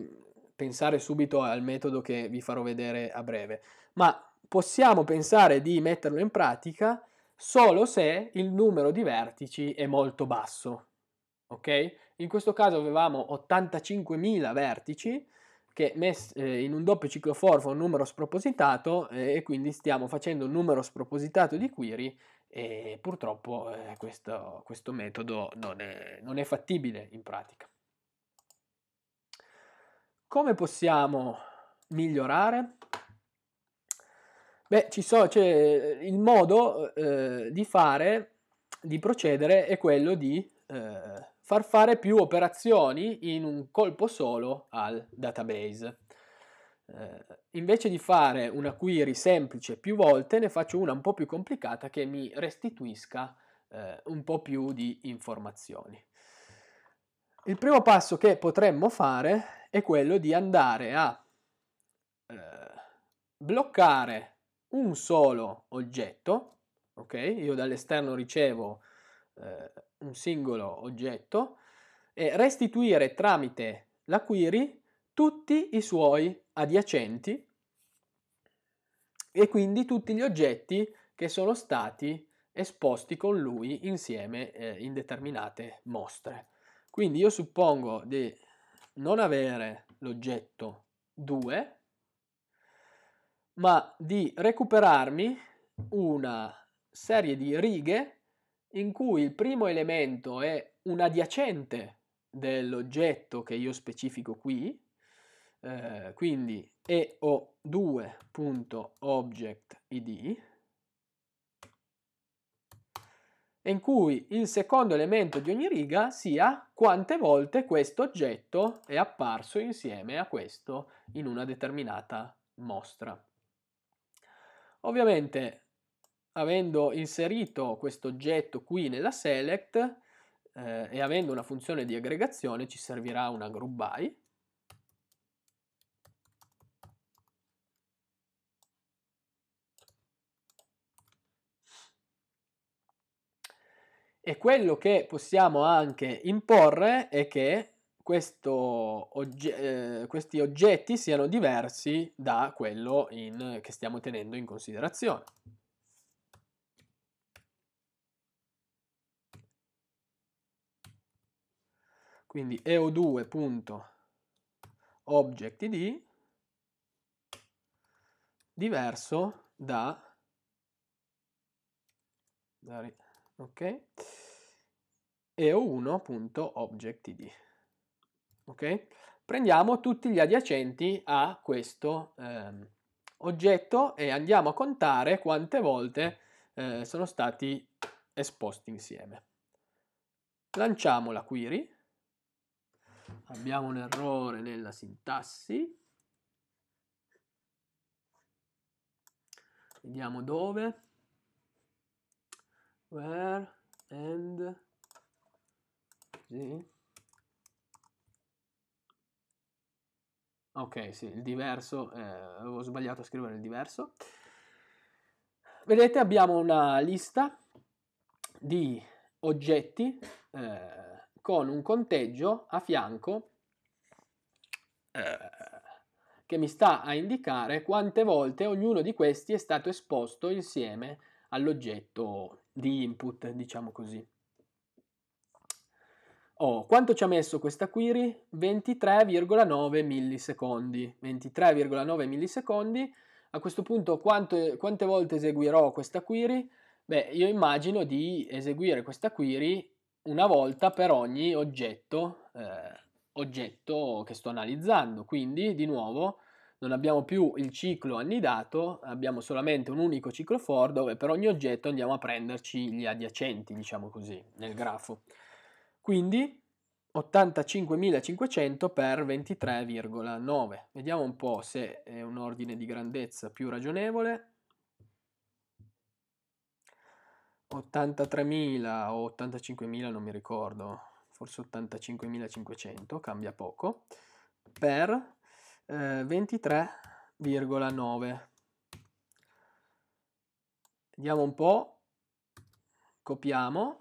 [SPEAKER 1] pensare subito al metodo che vi farò vedere a breve, ma possiamo pensare di metterlo in pratica solo se il numero di vertici è molto basso. Ok? In questo caso avevamo 85.000 vertici che eh, in un doppio cicloforfo è un numero spropositato eh, e quindi stiamo facendo un numero spropositato di query e purtroppo eh, questo, questo metodo non è, non è fattibile in pratica. Come possiamo migliorare? Beh, ci so, cioè, il modo eh, di fare, di procedere è quello di eh, far fare più operazioni in un colpo solo al database. Eh, invece di fare una query semplice più volte, ne faccio una un po' più complicata che mi restituisca eh, un po' più di informazioni. Il primo passo che potremmo fare è quello di andare a eh, bloccare un solo oggetto, ok? Io dall'esterno ricevo eh, un singolo oggetto e restituire tramite la query tutti i suoi adiacenti e quindi tutti gli oggetti che sono stati esposti con lui insieme eh, in determinate mostre. Quindi io suppongo di non avere l'oggetto 2, ma di recuperarmi una serie di righe in cui il primo elemento è un adiacente dell'oggetto che io specifico qui, eh, quindi eo2.objectid in cui il secondo elemento di ogni riga sia quante volte questo oggetto è apparso insieme a questo in una determinata mostra. Ovviamente, avendo inserito questo oggetto qui nella select eh, e avendo una funzione di aggregazione, ci servirà una group by E quello che possiamo anche imporre è che ogge eh, questi oggetti siano diversi da quello in, che stiamo tenendo in considerazione. Quindi eo2.objectid diverso da... Dai ok? E O1.objectid, ok? Prendiamo tutti gli adiacenti a questo ehm, oggetto e andiamo a contare quante volte eh, sono stati esposti insieme. Lanciamo la query, abbiamo un errore nella sintassi, vediamo dove, where and sì. ok sì il diverso eh, avevo sbagliato a scrivere il diverso vedete abbiamo una lista di oggetti eh, con un conteggio a fianco eh, che mi sta a indicare quante volte ognuno di questi è stato esposto insieme all'oggetto di input, diciamo così. Oh, quanto ci ha messo questa query? 23,9 millisecondi. 23,9 millisecondi. A questo punto quante, quante volte eseguirò questa query? Beh, io immagino di eseguire questa query una volta per ogni oggetto, eh, oggetto che sto analizzando. Quindi, di nuovo, non abbiamo più il ciclo annidato, abbiamo solamente un unico ciclo for dove per ogni oggetto andiamo a prenderci gli adiacenti, diciamo così, nel grafo. Quindi 85.500 per 23,9. Vediamo un po' se è un ordine di grandezza più ragionevole. 83.000 o 85.000 non mi ricordo, forse 85.500, cambia poco, per 23,9. Eh, Vediamo un po', copiamo,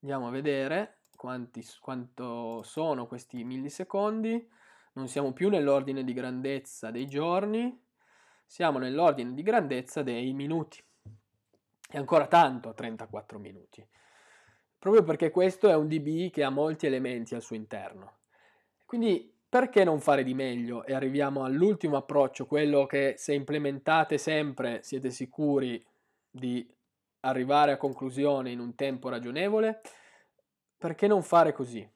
[SPEAKER 1] andiamo a vedere quanti, quanto sono questi millisecondi. Non siamo più nell'ordine di grandezza dei giorni, siamo nell'ordine di grandezza dei minuti. è ancora tanto 34 minuti. Proprio perché questo è un DB che ha molti elementi al suo interno. Quindi perché non fare di meglio? E arriviamo all'ultimo approccio, quello che se implementate sempre siete sicuri di arrivare a conclusione in un tempo ragionevole. Perché non fare così?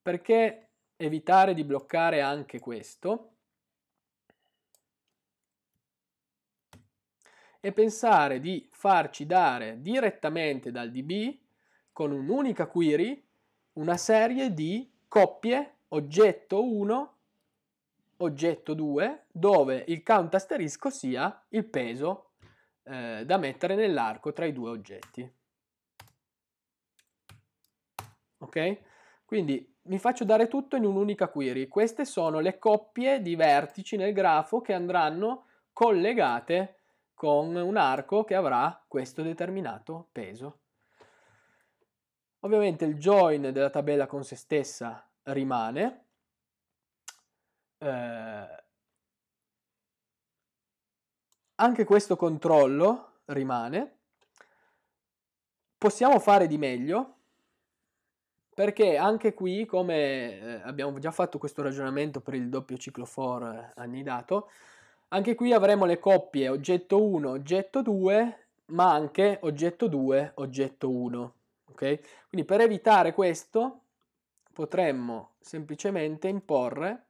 [SPEAKER 1] Perché evitare di bloccare anche questo e pensare di farci dare direttamente dal DB con un'unica query una serie di coppie oggetto 1, oggetto 2, dove il count asterisco sia il peso eh, da mettere nell'arco tra i due oggetti. Ok? Quindi mi faccio dare tutto in un'unica query. Queste sono le coppie di vertici nel grafo che andranno collegate con un arco che avrà questo determinato peso. Ovviamente il join della tabella con se stessa rimane. Eh, anche questo controllo rimane. Possiamo fare di meglio perché anche qui, come eh, abbiamo già fatto questo ragionamento per il doppio ciclo ciclofor annidato, anche qui avremo le coppie oggetto 1, oggetto 2, ma anche oggetto 2, oggetto 1. Okay? Quindi per evitare questo potremmo semplicemente imporre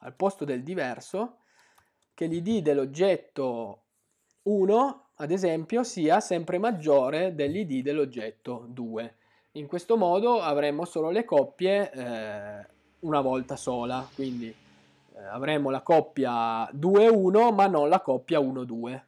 [SPEAKER 1] al posto del diverso che l'id dell'oggetto 1 ad esempio sia sempre maggiore dell'id dell'oggetto 2 in questo modo avremo solo le coppie eh, una volta sola quindi eh, avremo la coppia 2-1 ma non la coppia 1-2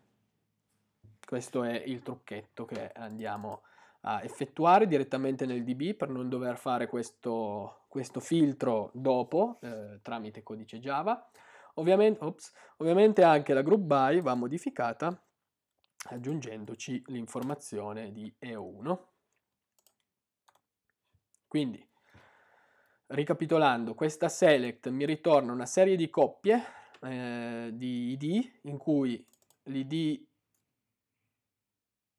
[SPEAKER 1] questo è il trucchetto che andiamo a a effettuare direttamente nel DB per non dover fare questo, questo filtro dopo eh, tramite codice Java. Ovviamente, ops, ovviamente anche la group by va modificata aggiungendoci l'informazione di E1. Quindi, ricapitolando, questa select mi ritorna una serie di coppie eh, di ID in cui l'ID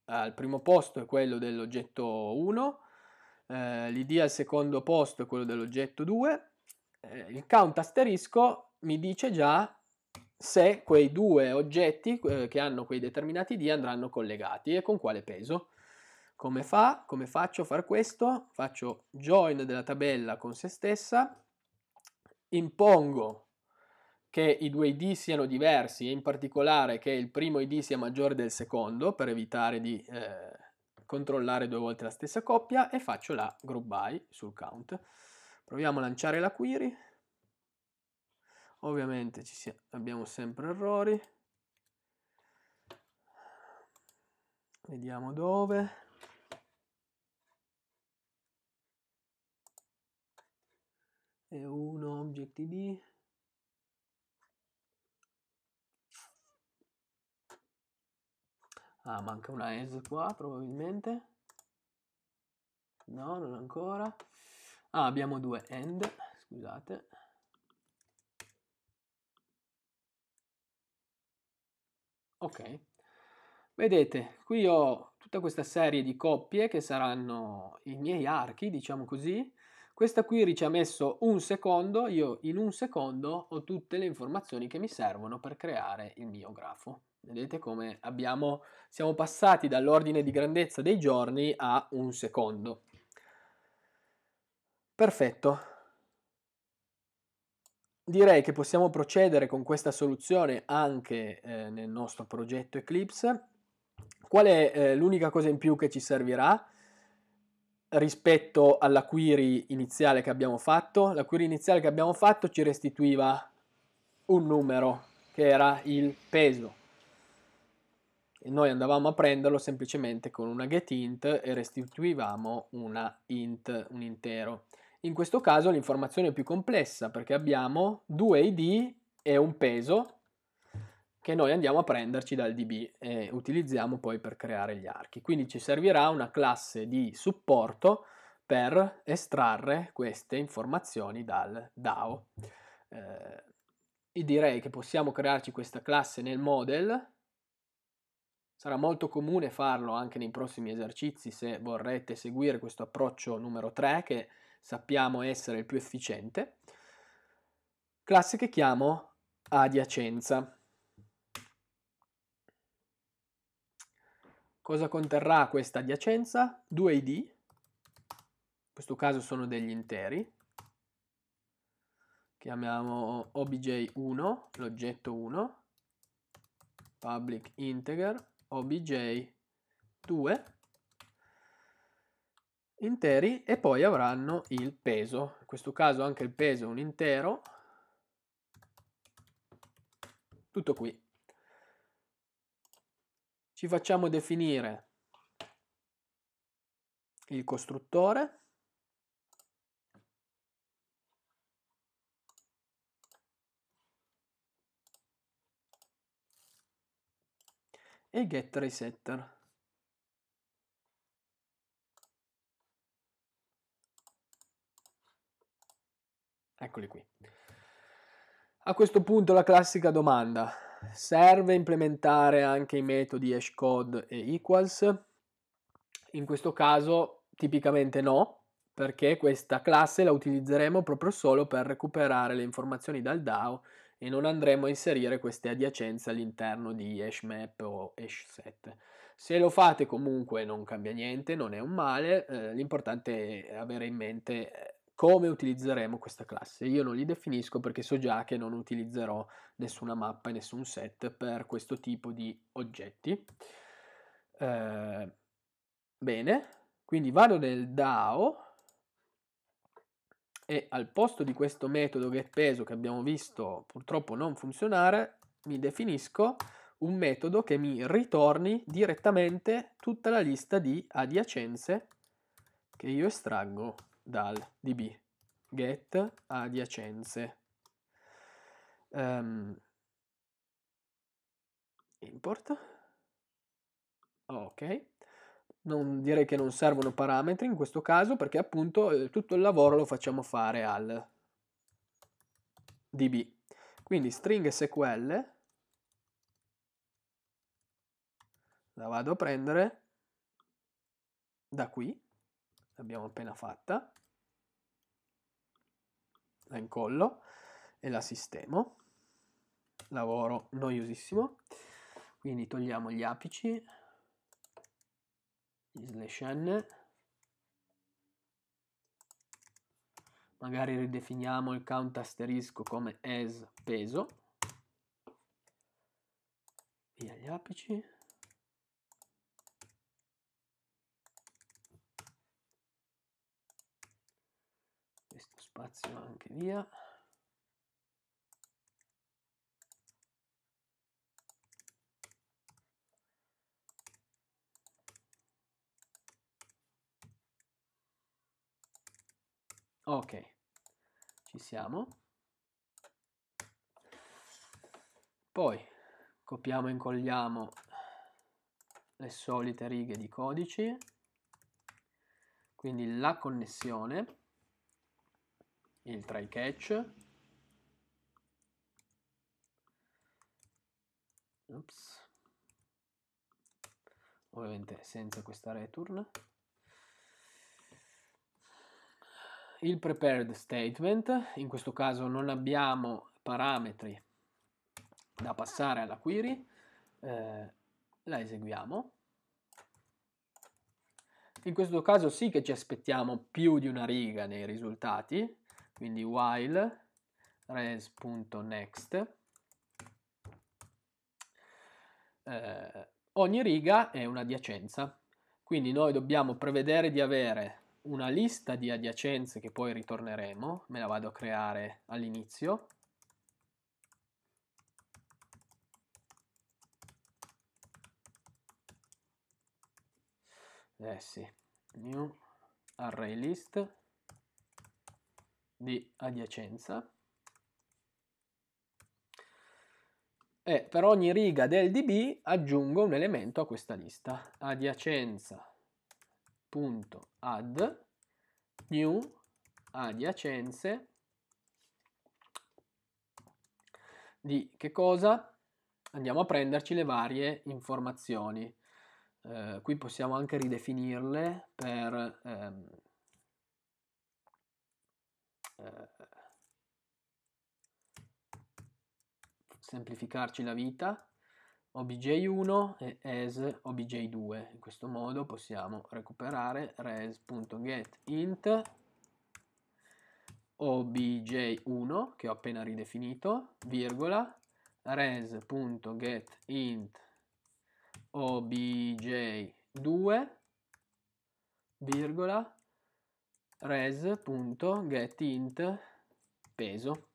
[SPEAKER 1] al primo posto è quello dell'oggetto 1, eh, l'id al secondo posto è quello dell'oggetto 2, eh, il count asterisco mi dice già se quei due oggetti eh, che hanno quei determinati d andranno collegati e con quale peso. Come, fa? Come faccio a fare questo? Faccio join della tabella con se stessa, impongo che i due ID siano diversi e in particolare che il primo ID sia maggiore del secondo per evitare di eh, controllare due volte la stessa coppia e faccio la group by sul count. Proviamo a lanciare la query. Ovviamente si, abbiamo sempre errori. Vediamo dove. E1 object ID. Ah, manca una ES qua, probabilmente. No, non ancora. Ah, abbiamo due end, scusate. Ok. Vedete, qui ho tutta questa serie di coppie che saranno i miei archi, diciamo così. Questa qui ci ha messo un secondo, io in un secondo ho tutte le informazioni che mi servono per creare il mio grafo. Vedete come abbiamo, siamo passati dall'ordine di grandezza dei giorni a un secondo. Perfetto. Direi che possiamo procedere con questa soluzione anche eh, nel nostro progetto Eclipse. Qual è eh, l'unica cosa in più che ci servirà rispetto alla query iniziale che abbiamo fatto? La query iniziale che abbiamo fatto ci restituiva un numero che era il peso e noi andavamo a prenderlo semplicemente con una getInt e restituivamo una int, un intero. In questo caso l'informazione è più complessa perché abbiamo due id e un peso che noi andiamo a prenderci dal db e utilizziamo poi per creare gli archi. Quindi ci servirà una classe di supporto per estrarre queste informazioni dal DAO. Eh, direi che possiamo crearci questa classe nel model Sarà molto comune farlo anche nei prossimi esercizi se vorrete seguire questo approccio numero 3 che sappiamo essere il più efficiente. Classe che chiamo adiacenza. Cosa conterrà questa adiacenza? Due id, in questo caso sono degli interi. Chiamiamo obj1, l'oggetto 1, public integer obj 2 interi e poi avranno il peso. In questo caso anche il peso è un intero. Tutto qui. Ci facciamo definire il costruttore e get resetter. Eccoli qui. A questo punto la classica domanda. Serve implementare anche i metodi hashcode e equals? In questo caso tipicamente no, perché questa classe la utilizzeremo proprio solo per recuperare le informazioni dal DAO e non andremo a inserire queste adiacenze all'interno di hash map o hash set. Se lo fate comunque non cambia niente, non è un male, eh, l'importante è avere in mente eh, come utilizzeremo questa classe. Io non li definisco perché so già che non utilizzerò nessuna mappa e nessun set per questo tipo di oggetti. Eh, bene, quindi vado nel DAO, e al posto di questo metodo getPeso che abbiamo visto purtroppo non funzionare, mi definisco un metodo che mi ritorni direttamente tutta la lista di adiacenze che io estraggo dal db get adiacenze. Um, import ok non, direi che non servono parametri in questo caso perché appunto eh, tutto il lavoro lo facciamo fare al db. Quindi string SQL, la vado a prendere da qui, l'abbiamo appena fatta, la incollo e la sistemo, lavoro noiosissimo, quindi togliamo gli apici, slash n magari ridefiniamo il count asterisco come as peso via gli apici questo spazio anche via Ok, ci siamo. Poi copiamo e incolliamo le solite righe di codici, quindi la connessione, il try catch, Oops. ovviamente senza questa return, il prepared statement, in questo caso non abbiamo parametri da passare alla query, eh, la eseguiamo. In questo caso sì che ci aspettiamo più di una riga nei risultati, quindi while res.next. Eh, ogni riga è una diacenza, quindi noi dobbiamo prevedere di avere una lista di adiacenze che poi ritorneremo, me la vado a creare all'inizio. Eh sì, new array list di adiacenza. E per ogni riga del DB aggiungo un elemento a questa lista, adiacenza punto add new adiacenze di che cosa? Andiamo a prenderci le varie informazioni. Eh, qui possiamo anche ridefinirle per ehm, eh, semplificarci la vita obj1 e as obj2. In questo modo possiamo recuperare res.getInt obj1 che ho appena ridefinito, virgola, res.getInt obj2, virgola, res.getInt peso.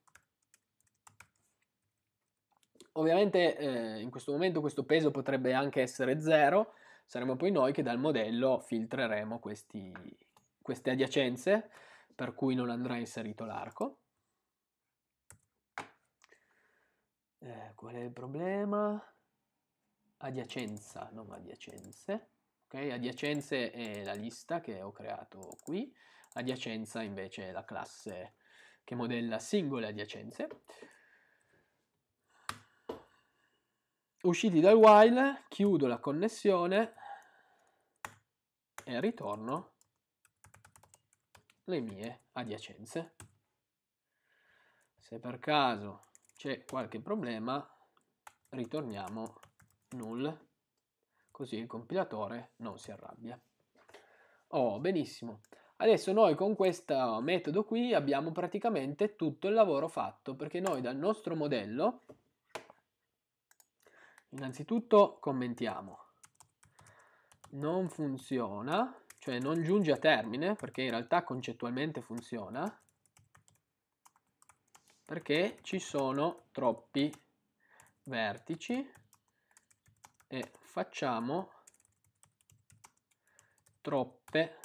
[SPEAKER 1] Ovviamente eh, in questo momento questo peso potrebbe anche essere zero, saremo poi noi che dal modello filtreremo questi, queste adiacenze per cui non andrà inserito l'arco. Eh, qual è il problema? Adiacenza, non adiacenze. Ok, adiacenze è la lista che ho creato qui, adiacenza invece è la classe che modella singole adiacenze. usciti dal while, chiudo la connessione e ritorno le mie adiacenze. Se per caso c'è qualche problema, ritorniamo null, così il compilatore non si arrabbia. Oh, benissimo. Adesso noi con questo metodo qui abbiamo praticamente tutto il lavoro fatto, perché noi dal nostro modello Innanzitutto commentiamo. Non funziona, cioè non giunge a termine, perché in realtà concettualmente funziona, perché ci sono troppi vertici e facciamo troppe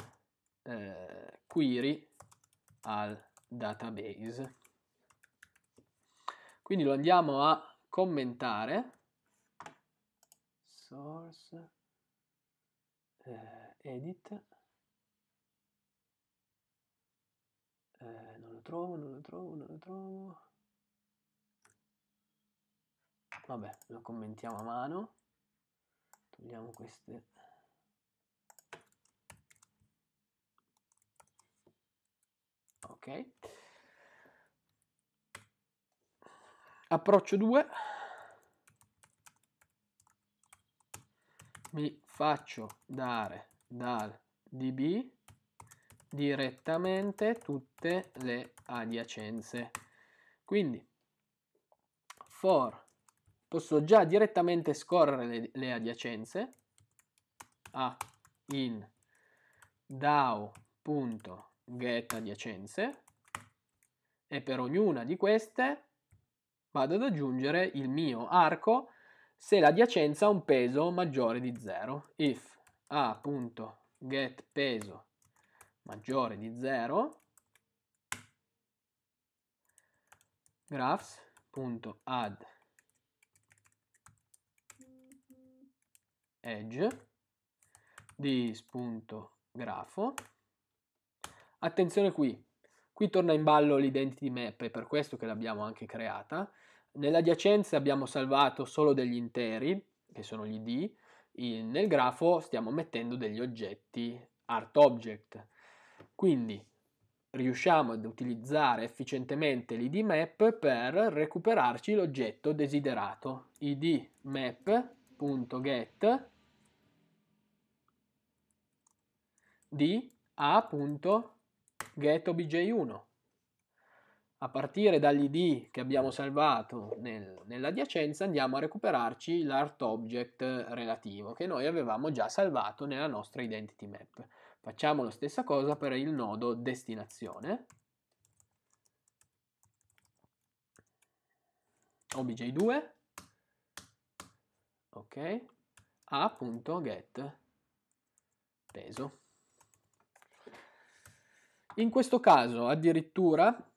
[SPEAKER 1] eh, query al database. Quindi lo andiamo a commentare source, eh, edit, eh, non lo trovo, non lo trovo, non lo trovo, vabbè lo commentiamo a mano, togliamo queste ok approccio 2 mi faccio dare dal db direttamente tutte le adiacenze quindi for posso già direttamente scorrere le, le adiacenze a in dao.get adiacenze e per ognuna di queste vado ad aggiungere il mio arco se l'adiacenza ha un peso maggiore di 0. If a.getPeso maggiore di 0 graphs.add edge di attenzione qui qui torna in ballo l'identity map è per questo che l'abbiamo anche creata Nell'adiacenza abbiamo salvato solo degli interi, che sono gli D, nel grafo stiamo mettendo degli oggetti art object. Quindi riusciamo ad utilizzare efficientemente l'id map per recuperarci l'oggetto desiderato. id map.get di a.getObj1 a partire dall'id che abbiamo salvato nel, nell'adiacenza andiamo a recuperarci l'art object relativo che noi avevamo già salvato nella nostra identity map. Facciamo la stessa cosa per il nodo destinazione obj2 ok a.get peso. In questo caso addirittura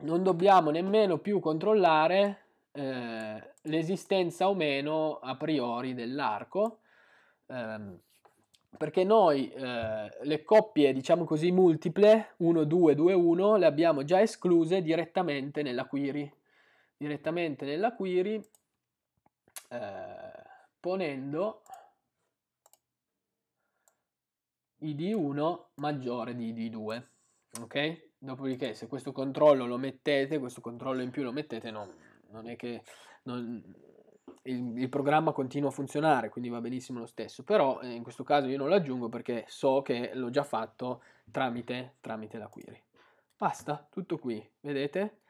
[SPEAKER 1] non dobbiamo nemmeno più controllare eh, l'esistenza o meno a priori dell'arco ehm, perché noi eh, le coppie diciamo così multiple 1 2 2 1 le abbiamo già escluse direttamente nella query direttamente nella query eh, ponendo id1 maggiore di id2 ok Dopodiché, se questo controllo lo mettete, questo controllo in più lo mettete, no, non è che non, il, il, programma continua a funzionare, quindi va benissimo lo stesso. Però eh, in questo caso io non lo aggiungo perché so che l'ho già fatto tramite, tramite la query. Basta, tutto qui, vedete?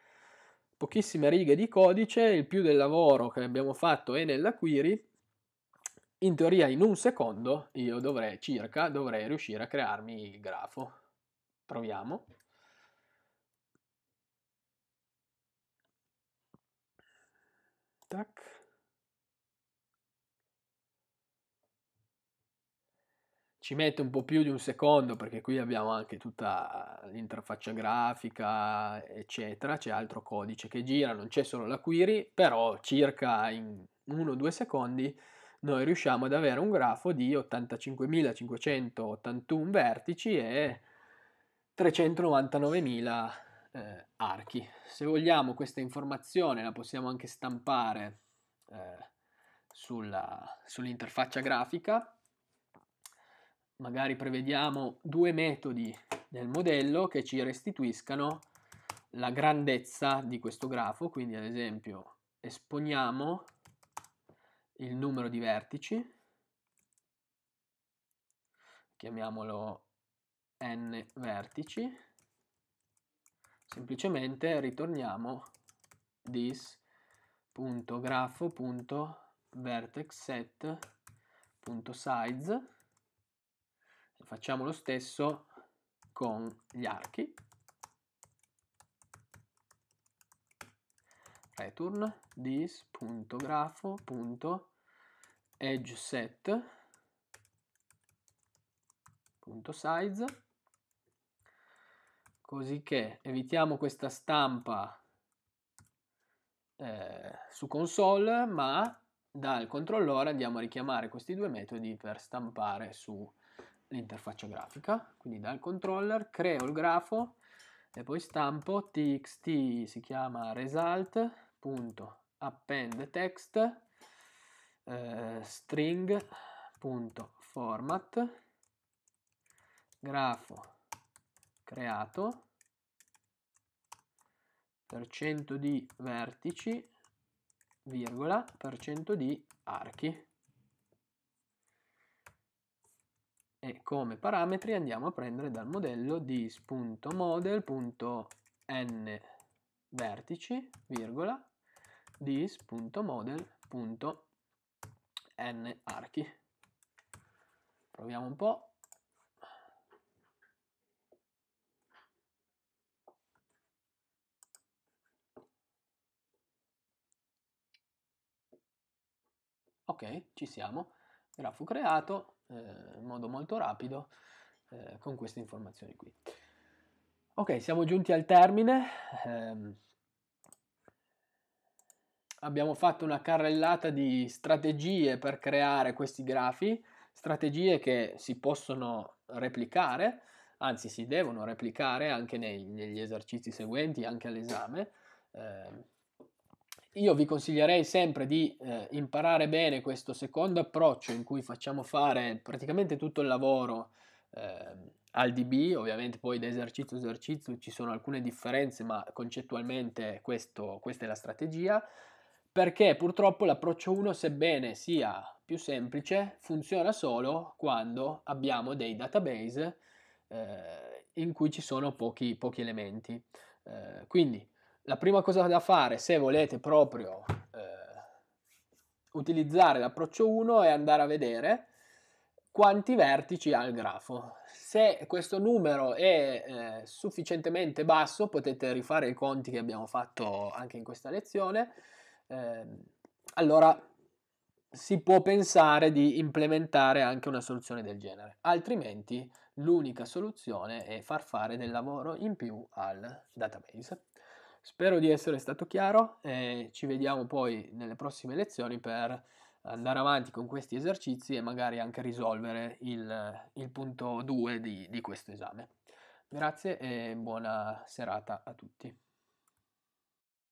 [SPEAKER 1] Pochissime righe di codice, il più del lavoro che abbiamo fatto è nella query, in teoria in un secondo io dovrei circa dovrei riuscire a crearmi il grafo. Proviamo. tac ci mette un po' più di un secondo perché qui abbiamo anche tutta l'interfaccia grafica eccetera c'è altro codice che gira non c'è solo la query però circa in 1-2 secondi noi riusciamo ad avere un grafo di 85.581 vertici e 399.000 eh, archi. Se vogliamo questa informazione la possiamo anche stampare eh, sull'interfaccia sull grafica, magari prevediamo due metodi nel modello che ci restituiscano la grandezza di questo grafo, quindi ad esempio esponiamo il numero di vertici, chiamiamolo n vertici, semplicemente ritorniamo this.grafo.vertexset.size e facciamo lo stesso con gli archi return this.grafo.edgeset.size così che evitiamo questa stampa eh, su console ma dal controllore andiamo a richiamare questi due metodi per stampare sull'interfaccia grafica quindi dal controller creo il grafo e poi stampo txt si chiama result.appendText eh, string.format grafo creato per cento di vertici virgola per cento di archi e come parametri andiamo a prendere dal modello dis.model.n vertici virgola dis.model.n archi proviamo un po' ok, ci siamo, grafo creato eh, in modo molto rapido eh, con queste informazioni qui. Ok, siamo giunti al termine, eh, abbiamo fatto una carrellata di strategie per creare questi grafi, strategie che si possono replicare, anzi si devono replicare anche nei, negli esercizi seguenti, anche all'esame. Eh, io vi consiglierei sempre di eh, imparare bene questo secondo approccio in cui facciamo fare praticamente tutto il lavoro eh, al DB, ovviamente poi da esercizio a esercizio ci sono alcune differenze, ma concettualmente questo, questa è la strategia, perché purtroppo l'approccio 1, sebbene sia più semplice, funziona solo quando abbiamo dei database eh, in cui ci sono pochi, pochi elementi. Eh, quindi, la prima cosa da fare se volete proprio eh, utilizzare l'approccio 1 è andare a vedere quanti vertici ha il grafo. Se questo numero è eh, sufficientemente basso potete rifare i conti che abbiamo fatto anche in questa lezione, eh, allora si può pensare di implementare anche una soluzione del genere, altrimenti l'unica soluzione è far fare del lavoro in più al database. Spero di essere stato chiaro e ci vediamo poi nelle prossime lezioni per andare avanti con questi esercizi e magari anche risolvere il, il punto 2 di, di questo esame. Grazie e buona serata a tutti.